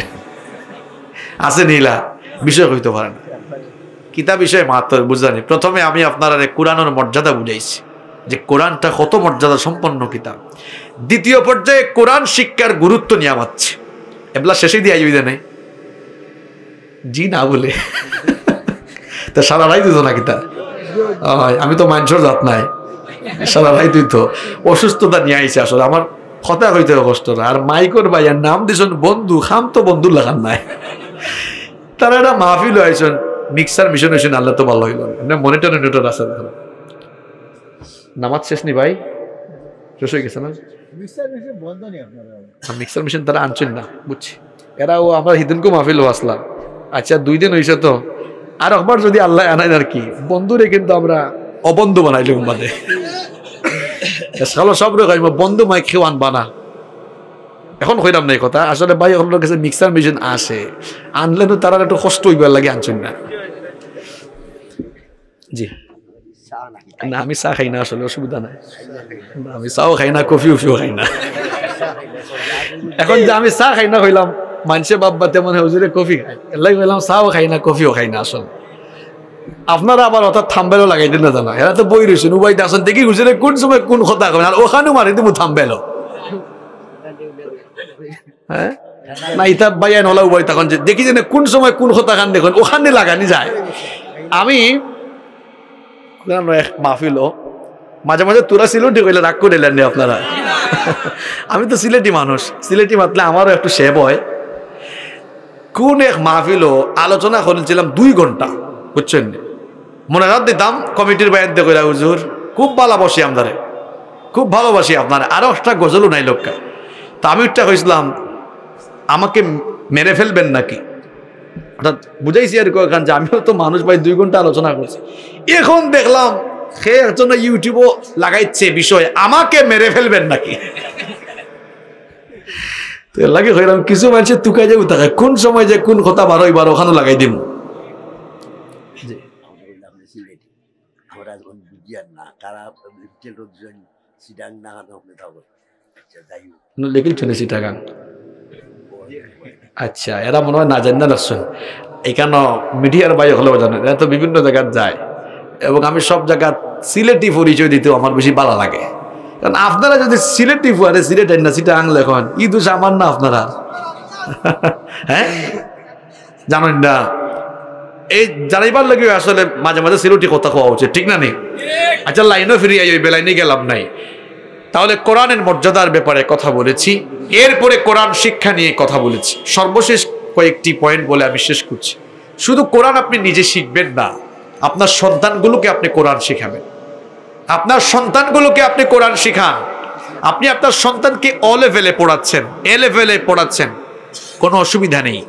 আছে নিলা বিষয় হইতে পারে না কিতা বিষয়ে মাহাত্ম বুঝলেন প্রথমে আমি আপনারা কোরআনের মর্যাদা বুঝাইছি যে কোরআনটা কত মর্যাদা সম্পন্ন কিতাব দ্বিতীয় পর্যায়ে কোরআন শিক্ষার গুরুত্ব নিয়ে আমাচ্ছে এবলা শেষে দিয়ে আইবি নেই জি না বলে তা সারা রাই দিত না কিতা হয় আমি তো মানুষের জাত নাই সারা রাই দিত অসুস্থতা নিয়ে আইছে আসলে আমার কথা হইতে কষ্ট না আর মাইকর ভাইয়ার নাম দিছেন বন্ধু খাম তো বন্ধু লাগান নাই তারা এটা মাহফিল হয়েছেন মিক্সার মিশন মিশন আল্লাহ তো ভালো হইল মনিটর মনিটর আছে দেখো নামাজ শেষ নি ভাই শেষ হয়ে গেছে না মিক্সার মেশিন তারা আনছেন না বুঝছি এরা ও আমরা হিদিনকে মাহফিলও আসলাম আচ্ছা দুই দিন হয়েছে তো আর একবার যদি আল্লাহ আনাই আর কি বন্ধুরে কিন্তু আমরা অবন্ধু বানাইলাম মানে সালো সব রকম বন্ধু মাই খেয়ে আনবা না এখন কইলাম না এই কথা আসলে ভাই আপনার কাছে মিক্সার মেশিন আসে আনলে তো তারা একটু কষ্ট হইবার লাগে আনছেন না জি না আমি চা খাই না আসলে অসুবিধা নাই আমি চাও খাই না কফি উফিও খাই না এখন যে আমি চা খাই না হইলাম বাপ বাব্বাতে মনে হুজুরে কফি খাই এলাই হইলাম চাও খাই না কফিও খাই না আসলে আপনারা আবার অর্থাৎ থামবেলও দিন না জানা এরা তো বই রয়েছেন উবাইতে আসেন দেখি হুজুরে কোন সময় কোন কথা কবেন আর ওখানেও মারি দিব থামবেল হ্যাঁ না ইতাব বাইয়ান হলা উবাই তখন যে দেখি যে কোন সময় কোন কথা খান দেখুন ওখানে লাগানি যায় আমি এক মাঝে মাঝে তুরা সিলেটি কইলে রাগ করে নি আপনারা আমি তো সিলেটি মানুষ সিলেটি মাতলে আমারও একটু সেব হয় কোন এক মাহফিল আলোচনা করেছিলাম দুই ঘন্টা বুঝছেন মনে রাত দিতাম কমিটির বাইরে কইরা হুজুর খুব ভালোবাসি আপনারে খুব ভালোবাসি আপনার আরও একটা গজলও নাই লোকটা তা আমি একটা কইছিলাম আমাকে মেরে ফেলবেন নাকি অর্থাৎ বুঝাইছি আর কারণ যে আমিও তো মানুষ ভাই দুই ঘন্টা আলোচনা করছি এখন দেখলাম সে একজন ইউটিউবও লাগাইছে বিষয় আমাকে মেরে ফেলবেন নাকি লাগে হইলাম কিছু মানুষের তুকাই যাবো তাকে কোন সময় যে কোন কথা বারো এবার ওখানে লাগাই দিব লেখিল চলেছি টাকা আচ্ছা এরা মনে হয় না জানি না রাখছেন এখানে মিডিয়ার বাইক হলেও জানেন এরা তো বিভিন্ন জায়গায় যায় এবং আমি সব জায়গা সিলেটি পরিচয় দিতে আমার বেশি ভালো লাগে কারণ আপনারা যদি সিলেটি ফুয়ারে সিলেট না সিটা আনলে এখন ই দোষ আমার না আপনারা *laughs* হ্যাঁ জানেন না এই জানাইবার লাগে আসলে মাঝে মাঝে সিলেটি কথা হওয়া উচিত ঠিক না নেই আচ্ছা লাইনও ফিরিয়ে বেলাইনে গেলাম নাই তাহলে কোরআনের মর্যাদার ব্যাপারে কথা বলেছি এরপরে কোরআন শিক্ষা নিয়ে কথা বলেছি সর্বশেষ কয়েকটি পয়েন্ট বলে আমি শেষ করছি শুধু কোরআন আপনি নিজে শিখবেন না আপনার সন্তানগুলোকে আপনি কোরআন শেখাবেন আপনার সন্তানগুলোকে আপনি কোরআন শিখান আপনি আপনার সন্তানকে অ লেভেলে পড়াচ্ছেন এ লেভেলে পড়াচ্ছেন কোনো অসুবিধা নেই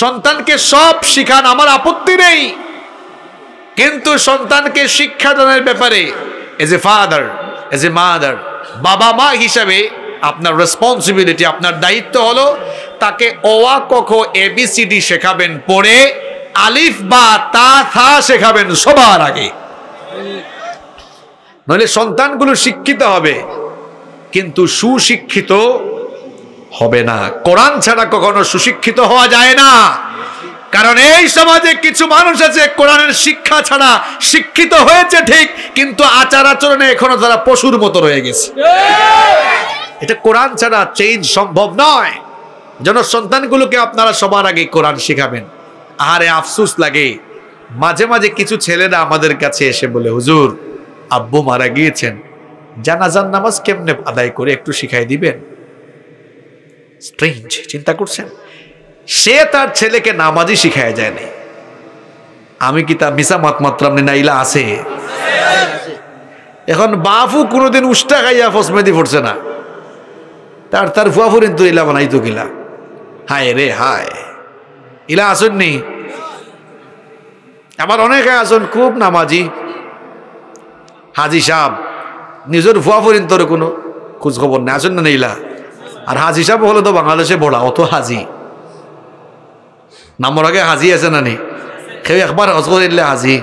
সন্তানকে সব শিখান আমার আপত্তি নেই কিন্তু সন্তানকে শিক্ষাদানের ব্যাপারে as a father as a mother বাবা মা হিসাবে আপনার রেসপন্সিবিলিটি আপনার দায়িত্ব হলো তাকে ওয়া কখ এবিসিডি শেখাবেন পরে আলিফ বা তা থা শেখাবেন সবার আগে নইলে সন্তানগুলো শিক্ষিত হবে কিন্তু সুশিক্ষিত হবে না কোরআন ছাড়া কখনো সুশিক্ষিত হওয়া যায় না কারণ এই সমাজে কিছু মানুষ আছে কোরআনের শিক্ষা ছাড়া শিক্ষিত হয়েছে ঠিক কিন্তু আচার আচরণে এখনো তারা পশুর মতো রয়ে গেছে এটা কোরআন ছাড়া চেঞ্জ সম্ভব নয় যেন সন্তানগুলোকে আপনারা সবার আগে কোরআন শিখাবেন আহারে আফসুস লাগে মাঝে মাঝে কিছু ছেলেরা আমাদের কাছে এসে বলে হুজুর আব্বু মারা গিয়েছেন জানাজান নামাজ কেমনে আদায় করে একটু শিখাই দিবেন স্ট্রেঞ্জ চিন্তা করছেন সে তার ছেলেকে নামাজি শিখায় যায় নাই আমি কি তার মিসা মাতমাত্রাম নাইলা আছে এখন বাফু কোনোদিন উষ্টা খাইয়া ফসমেদি পড়ছে না তার তার ফুয়াফুর কিন্তু ইলা তো কিলা হায় রে হায় ইলা আসেননি আবার অনেকে আসুন খুব নামাজি হাজি সাহ নিজের ফুয়াফুরিন তোর কোনো খোঁজখবর নেই আসেন না নেইলা আর হাজি সাহ হলো তো বাংলাদেশে বড়া অত হাজি নামর আগে হাজি আছে না নি খেয়ে একবার হজ করিলে হাজি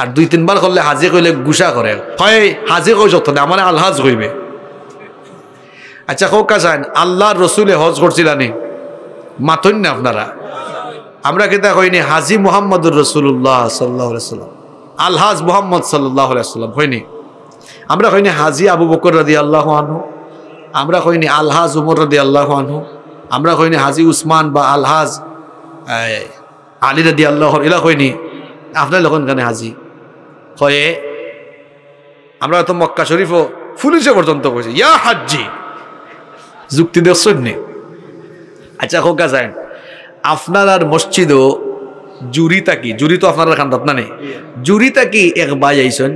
আর দুই তিনবার করলে হাজি কইলে গুসা করে হয় হাজি কই যত না আমার আলহাজ কইবে আচ্ছা কৌ চান আল্লাহ রসুলে হজ করছিলানি মাতন না আপনারা আমরা কেতা হইনি হাজি মোহাম্মদুর রসুল্লাহ সাল্লাহ সাল্লাম আলহাজ মোহাম্মদ সাল্লাহ সাল্লাম হয়নি আমরা হইনি হাজি আবু বকর রাদি আল্লাহ আনহু আমরা হইনি আলহাজ উমর রাদি আল্লাহ আনহু আমরা হইনি হাজি উসমান বা আলহাজ আলী রাদি আল্লাহর এলা হয়নি আপনার লোক কানে হাজি হয়ে আমরা তো মক্কা ও ফুলিশে পর্যন্ত কইছি ইয়া হাজি যুক্তি দেখছেন আচ্ছা হোকা যায় আপনার আর ও জুরি তাকি জুরি তো আপনার খান আপনার নেই জুরি তাকি এক বাই আইসন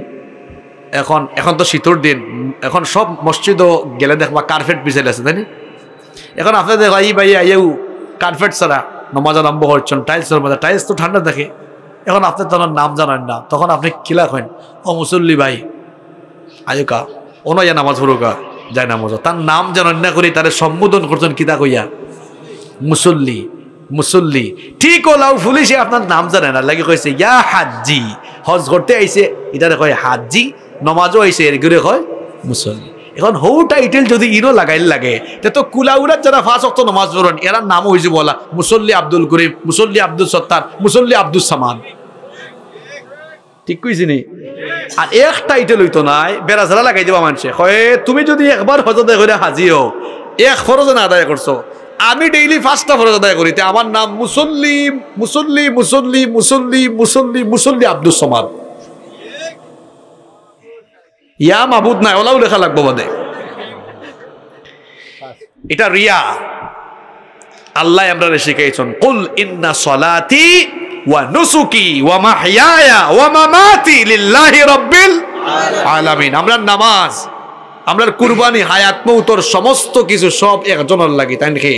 এখন এখন তো শীতর দিন এখন সব মসজিদও গেলে দেখবা কার্পেট পিছাইলে আছে তাই এখন আপনাদের ভাই ভাই আইয়ে কার্পেট ছাড়া নমাজ আরম্ভ করছেন টাইলস মধ্যে টাইলস তো ঠান্ডা থাকে এখন আপনি তখন নাম জানেন না তখন আপনি কিলা খেন ও মুসল্লি ভাই কা ওনো ইয়া নামাজ হরুকা যায় নামাজ তার নাম যেন না করি তারা সম্বোধন করছেন কিতা কইয়া মুসল্লি মুসল্লি ঠিক ও লাউ ফুলিশে আপনার নাম জানে না লাগে কয়েছে ইয়া হাজি হজ করতে আইসে এটা কয় হাজি নমাজও আইসে এর ঘুরে কয় মুসল্লি এখন হৌ টাইটেল যদি ইনো লাগাইল লাগে তো কুলাউরার যারা ফাঁস অক্ত নমাজ পড়েন এরা নাম হয়েছে বলা মুসল্লি আব্দুল করিম মুসল্লি আব্দুল সত্তার মুসল্লি আব্দুল সামান ঠিক কইছি নি আর এক টাইটেল হইতো নাই বেড়াঝারা লাগাই দেবা মানুষে হয় তুমি যদি একবার হজতে করে হাজিও এক না আদায় করছো আমি ডেইলি ফার্স্টটা ফরজ আদায় করি আমার নাম মুসল্লি মুসল্লি মুসল্লি মুসল্লি মুসল্লি মুসল্লি আব্দুল সমাদ ইয়া মাবুদ নাই ওলাও লেখা লাগবো বাদে এটা রিয়া আল্লাহ আমরা শিখাইছেন কুল ইন্না সলাতি ওয়া নুসুকি ওয়া ওয়া মামাতি লিল্লাহি রাব্বিল আলামিন আমরা নামাজ আমরা কুরবানি হায়াত মৌতর সমস্ত কিছু সব একজনের লাগে তাই নাকি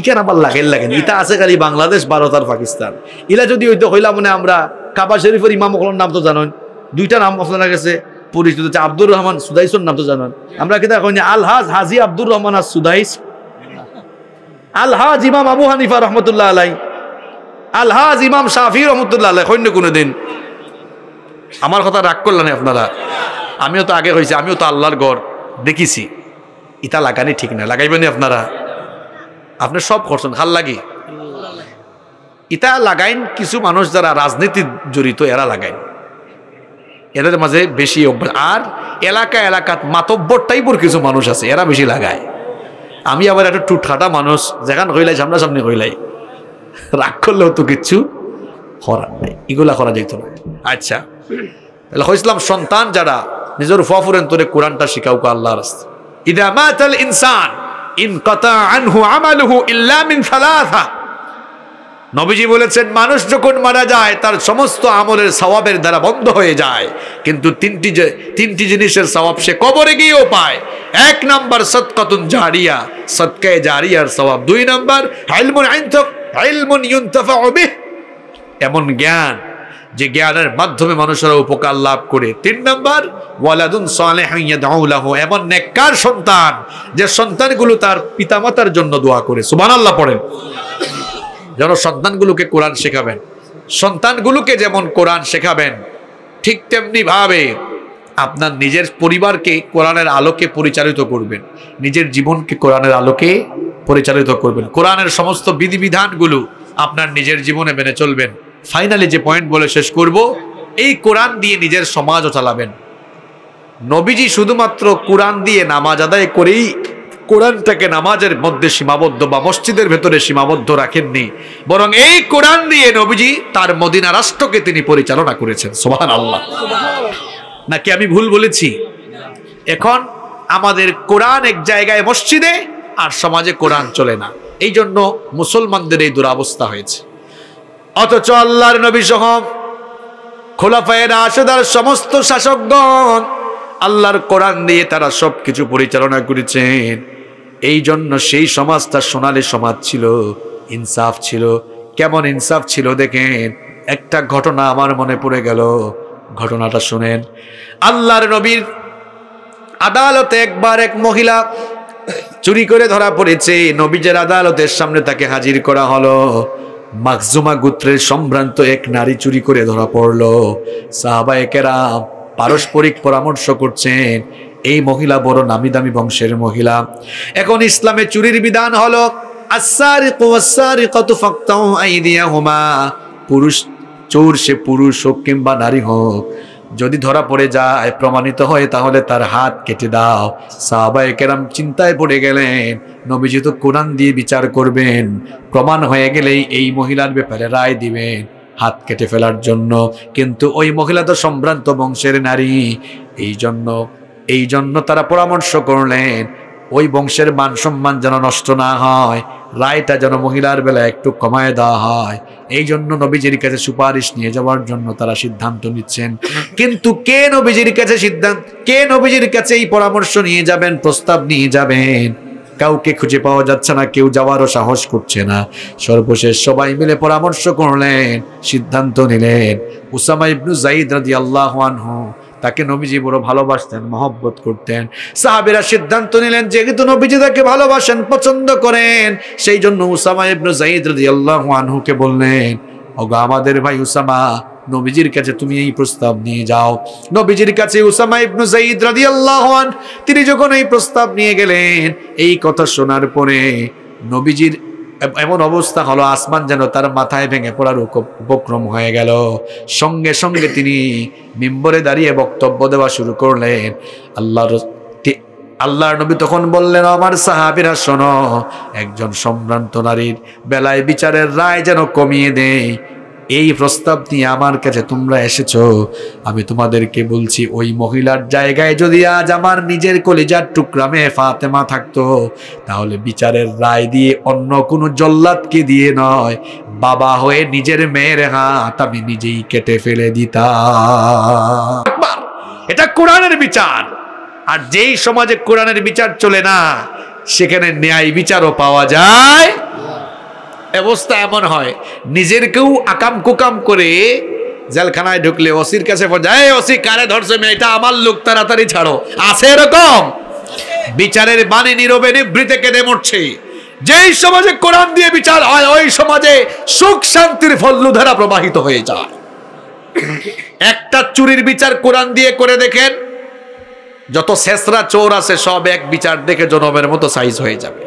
ইকান আবার লাগেন লাগেন ইটা আছে খালি বাংলাদেশ ভারত আর পাকিস্তান ইলা যদি হইতে হইলা মানে আমরা কাবা শরীফের ইমাম নাম তো জানেন দুইটা নাম আপনার গেছে পরিচিত হচ্ছে আব্দুর রহমান সুদাইসর নাম তো জানান আমরা কিন্তু এখন আলহাজ হাজি আব্দুর রহমান আর সুদাইস আলহাজ ইমাম আবু হানিফা রহমতুল্লাহ আলাই আলহাজ ইমাম শাহি রহমতুল্লাহ আলাই অন্য কোনো দিন আমার কথা রাগ করলেন আপনারা আমিও তো আগে হয়েছি আমিও তো আল্লাহর গড় দেখিছি ইটা লাগানি ঠিক না লাগাইবেনি আপনারা আপনি সব করছেন হাল লাগি ইটা লাগাইন কিছু মানুষ যারা রাজনীতি জড়িত এরা লাগাইন এদের মাঝে বেশি অভ্যাস আর এলাকা এলাকাত মাতব্বর টাইপের কিছু মানুষ আছে এরা বেশি লাগায় আমি আবার একটা টুটখাটা মানুষ যেখান হইলাই সামনাসামনি হইলাই রাগ করলেও তো কিচ্ছু করার নেই এগুলা করা যেত না আচ্ছা তাহলে হয়েছিলাম সন্তান যারা নিজের ফফুরেন তোরে কোরআনটা শিখাও কো আল্লাহর রাস্তা ইদা মাতাল ইনসান ইনকাতা আনহু আমালুহু ইল্লা মিন সালাসা নবীজি বলেছেন মানুষ যখন মারা যায় তার সমস্ত আমলের স্বভাবের দ্বারা বন্ধ হয়ে যায় কিন্তু তিনটি যে তিনটি জিনিসের স্বভাব সে কবরে গিয়েও পায় এক নাম্বার সৎকতুন জারিয়া সৎকায় জারিয়ার স্বভাব দুই নাম্বার হাইলমন আইনথক হাইলমুন ইউনতফা অবে এমন জ্ঞান যে জ্ঞানের মাধ্যমে মানুষেরা উপকার লাভ করে তিন নম্বর ওয়ালাদুন সালেহাহ এমন নেককার সন্তান যে সন্তানগুলো তার পিতামাতার জন্য দোয়া করে সুবান আল্লাহ পড়েন যেন সন্তানগুলোকে কোরআন শেখাবেন সন্তানগুলোকে যেমন কোরআন শেখাবেন ঠিক তেমনিভাবে আপনার নিজের পরিবারকে কোরআনের আলোকে পরিচালিত করবেন নিজের জীবনকে কোরআনের আলোকে পরিচালিত করবেন কোরআনের সমস্ত বিধিবিধানগুলো আপনার নিজের জীবনে মেনে চলবেন ফাইনালি যে পয়েন্ট বলে শেষ করব এই কোরআন দিয়ে নিজের সমাজও চালাবেন নবীজি শুধুমাত্র কোরআন দিয়ে নামাজ আদায় করেই কোরআনটাকে নামাজের মধ্যে সীমাবদ্ধ বা মসজিদের ভেতরে সীমাবদ্ধ রাখেননি বরং এই কোরআন দিয়ে নবীজি তার মদিনা রাষ্ট্রকে তিনি পরিচালনা করেছেন সোহান আল্লাহ নাকি আমি ভুল বলেছি এখন আমাদের কোরআন এক জায়গায় মসজিদে আর সমাজে কোরআন চলে না এই জন্য মুসলমানদের এই দুরাবস্থা হয়েছে অথচ আল্লাহর নবী সহ খোলাফায়ের আশেদার সমস্ত শাসকগণ আল্লাহর কোরআন দিয়ে তারা সবকিছু পরিচালনা করেছেন এই জন্য সেই সমাজটা সোনালী সমাজ ছিল ইনসাফ ছিল কেমন ইনসাফ ছিল দেখেন একটা ঘটনা আমার মনে পড়ে গেল ঘটনাটা শুনেন আল্লাহর নবীর আদালতে একবার এক মহিলা চুরি করে ধরা পড়েছে নবীজের আদালতের সামনে তাকে হাজির করা হলো মাকজুমা গোত্রের সম্ভ্রান্ত এক নারী চুরি করে ধরা পড়ল সাহাবায়কেরা পারস্পরিক পরামর্শ করছেন এই মহিলা বড় নামি দামি বংশের মহিলা এখন ইসলামে চুরির বিধান হলো পুরুষ চোর সে পুরুষ হোক কিংবা নারী হোক যদি ধরা পড়ে যায় প্রমাণিত হয় তাহলে তার হাত কেটে দাও সাহবা কেরাম চিন্তায় পড়ে গেলেন নবীজি তো কোরআন দিয়ে বিচার করবেন প্রমাণ হয়ে গেলেই এই মহিলার ব্যাপারে রায় দিবেন হাত কেটে ফেলার জন্য কিন্তু ওই মহিলা তো সম্ভ্রান্ত বংশের নারী এই জন্য এই জন্য তারা পরামর্শ করলেন ওই বংশের মান সম্মান যেন নষ্ট না হয় রায়টা যেন মহিলার বেলা একটু কমায় দেওয়া হয় এই জন্য নবীজির কাছে সুপারিশ নিয়ে যাওয়ার জন্য তারা সিদ্ধান্ত নিচ্ছেন কিন্তু কে নবীজির কাছে সিদ্ধান্ত কে নবীজির কাছে এই পরামর্শ নিয়ে যাবেন প্রস্তাব নিয়ে যাবেন কাউকে খুঁজে পাওয়া যাচ্ছে না কেউ যাওয়ারও সাহস করছে না সর্বশেষ সবাই মিলে পরামর্শ করলেন সিদ্ধান্ত নিলেন উসামা ইবনু জাইদ রাদিয়াল্লাহু আনহু তাকে নবীজি বড় ভালোবাসতেন মহব্বত করতেন সাহাবিরা সিদ্ধান্ত নিলেন যেহেতু নবীজি তাকে ভালোবাসেন পছন্দ করেন সেই জন্য উসামা ইবনু জাইদ রাজি আল্লাহ আনহুকে বললেন ওগো আমাদের ভাই উসামা নবীজির কাছে তুমি এই প্রস্তাব নিয়ে যাও নবীজির কাছে উসামা ইবনু জাইদ রাদিয়াল্লাহু আন তিনি যখন এই প্রস্তাব নিয়ে গেলেন এই কথা শোনার পরে নবীজির এমন অবস্থা হলো আসমান যেন তার মাথায় ভেঙে পড়ার উপক্রম হয়ে গেল সঙ্গে সঙ্গে তিনি মিম্বরে দাঁড়িয়ে বক্তব্য দেওয়া শুরু করলেন আল্লাহর আল্লাহর নবী তখন বললেন আমার সাহাবিরা শোনো একজন সম্ভ্রান্ত নারীর বেলায় বিচারের রায় যেন কমিয়ে দেয় এই প্রস্তাব নিয়ে আমার কাছে তোমরা এসেছ আমি তোমাদেরকে বলছি ওই মহিলার জায়গায় যদি আজ আমার নিজের কলিজার টুকরামে ফাতেমা থাকতো তাহলে বিচারের রায় দিয়ে অন্য কোনো জল্লাদকে দিয়ে নয় বাবা হয়ে নিজের মেয়ের হাত আমি নিজেই কেটে ফেলে দিতাম এটা কোরআনের বিচার আর যেই সমাজে কোরআনের বিচার চলে না সেখানে ন্যায় বিচারও পাওয়া যায় অবস্থা এমন হয় নিজের কেউ আকাম কুকাম করে জেলখানায় ঢুকলে অসির কাছে যায় অসি কারে ধরছে মেয়েটা আমার লোক তাড়াতাড়ি ছাড়ো আছে এরকম বিচারের বাণী নীরবে নিবৃতে কেঁদে মরছে যেই সমাজে কোরআন দিয়ে বিচার হয় ওই সমাজে সুখ শান্তির ফল্লুধারা প্রবাহিত হয়ে যায় একটা চুরির বিচার কোরআন দিয়ে করে দেখেন যত শেষরা চোর আছে সব এক বিচার দেখে জনমের মতো সাইজ হয়ে যাবে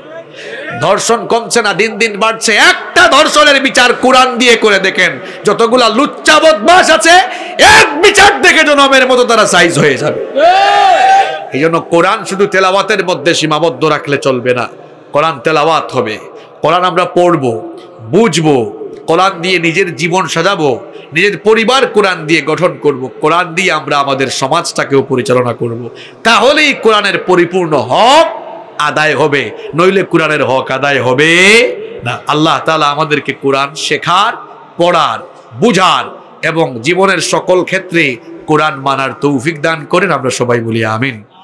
ধর্ষণ কমছে না দিন দিন বাড়ছে একটা ধর্ষণের বিচার কোরআন দিয়ে করে দেখেন যতগুলা লুচ্চা বদমাস আছে এক বিচার দেখে জনমের মতো তারা সাইজ হয়ে যাবে এই জন্য কোরআন শুধু তেলাওয়াতের মধ্যে সীমাবদ্ধ রাখলে চলবে না কোরআন তেলাওয়াত হবে কোরআন আমরা পড়ব বুঝবো কোরআন দিয়ে নিজের জীবন সাজাবো নিজের পরিবার কোরআন দিয়ে গঠন করব। কোরআন দিয়ে আমরা আমাদের সমাজটাকেও পরিচালনা করব। তাহলেই কোরআনের পরিপূর্ণ হক আদায় হবে নইলে কোরআনের হক আদায় হবে না আল্লাহ তালা আমাদেরকে কোরআন শেখার পড়ার বুঝার এবং জীবনের সকল ক্ষেত্রে কোরআন মানার তৌফিক দান করেন আমরা সবাই বলি আমিন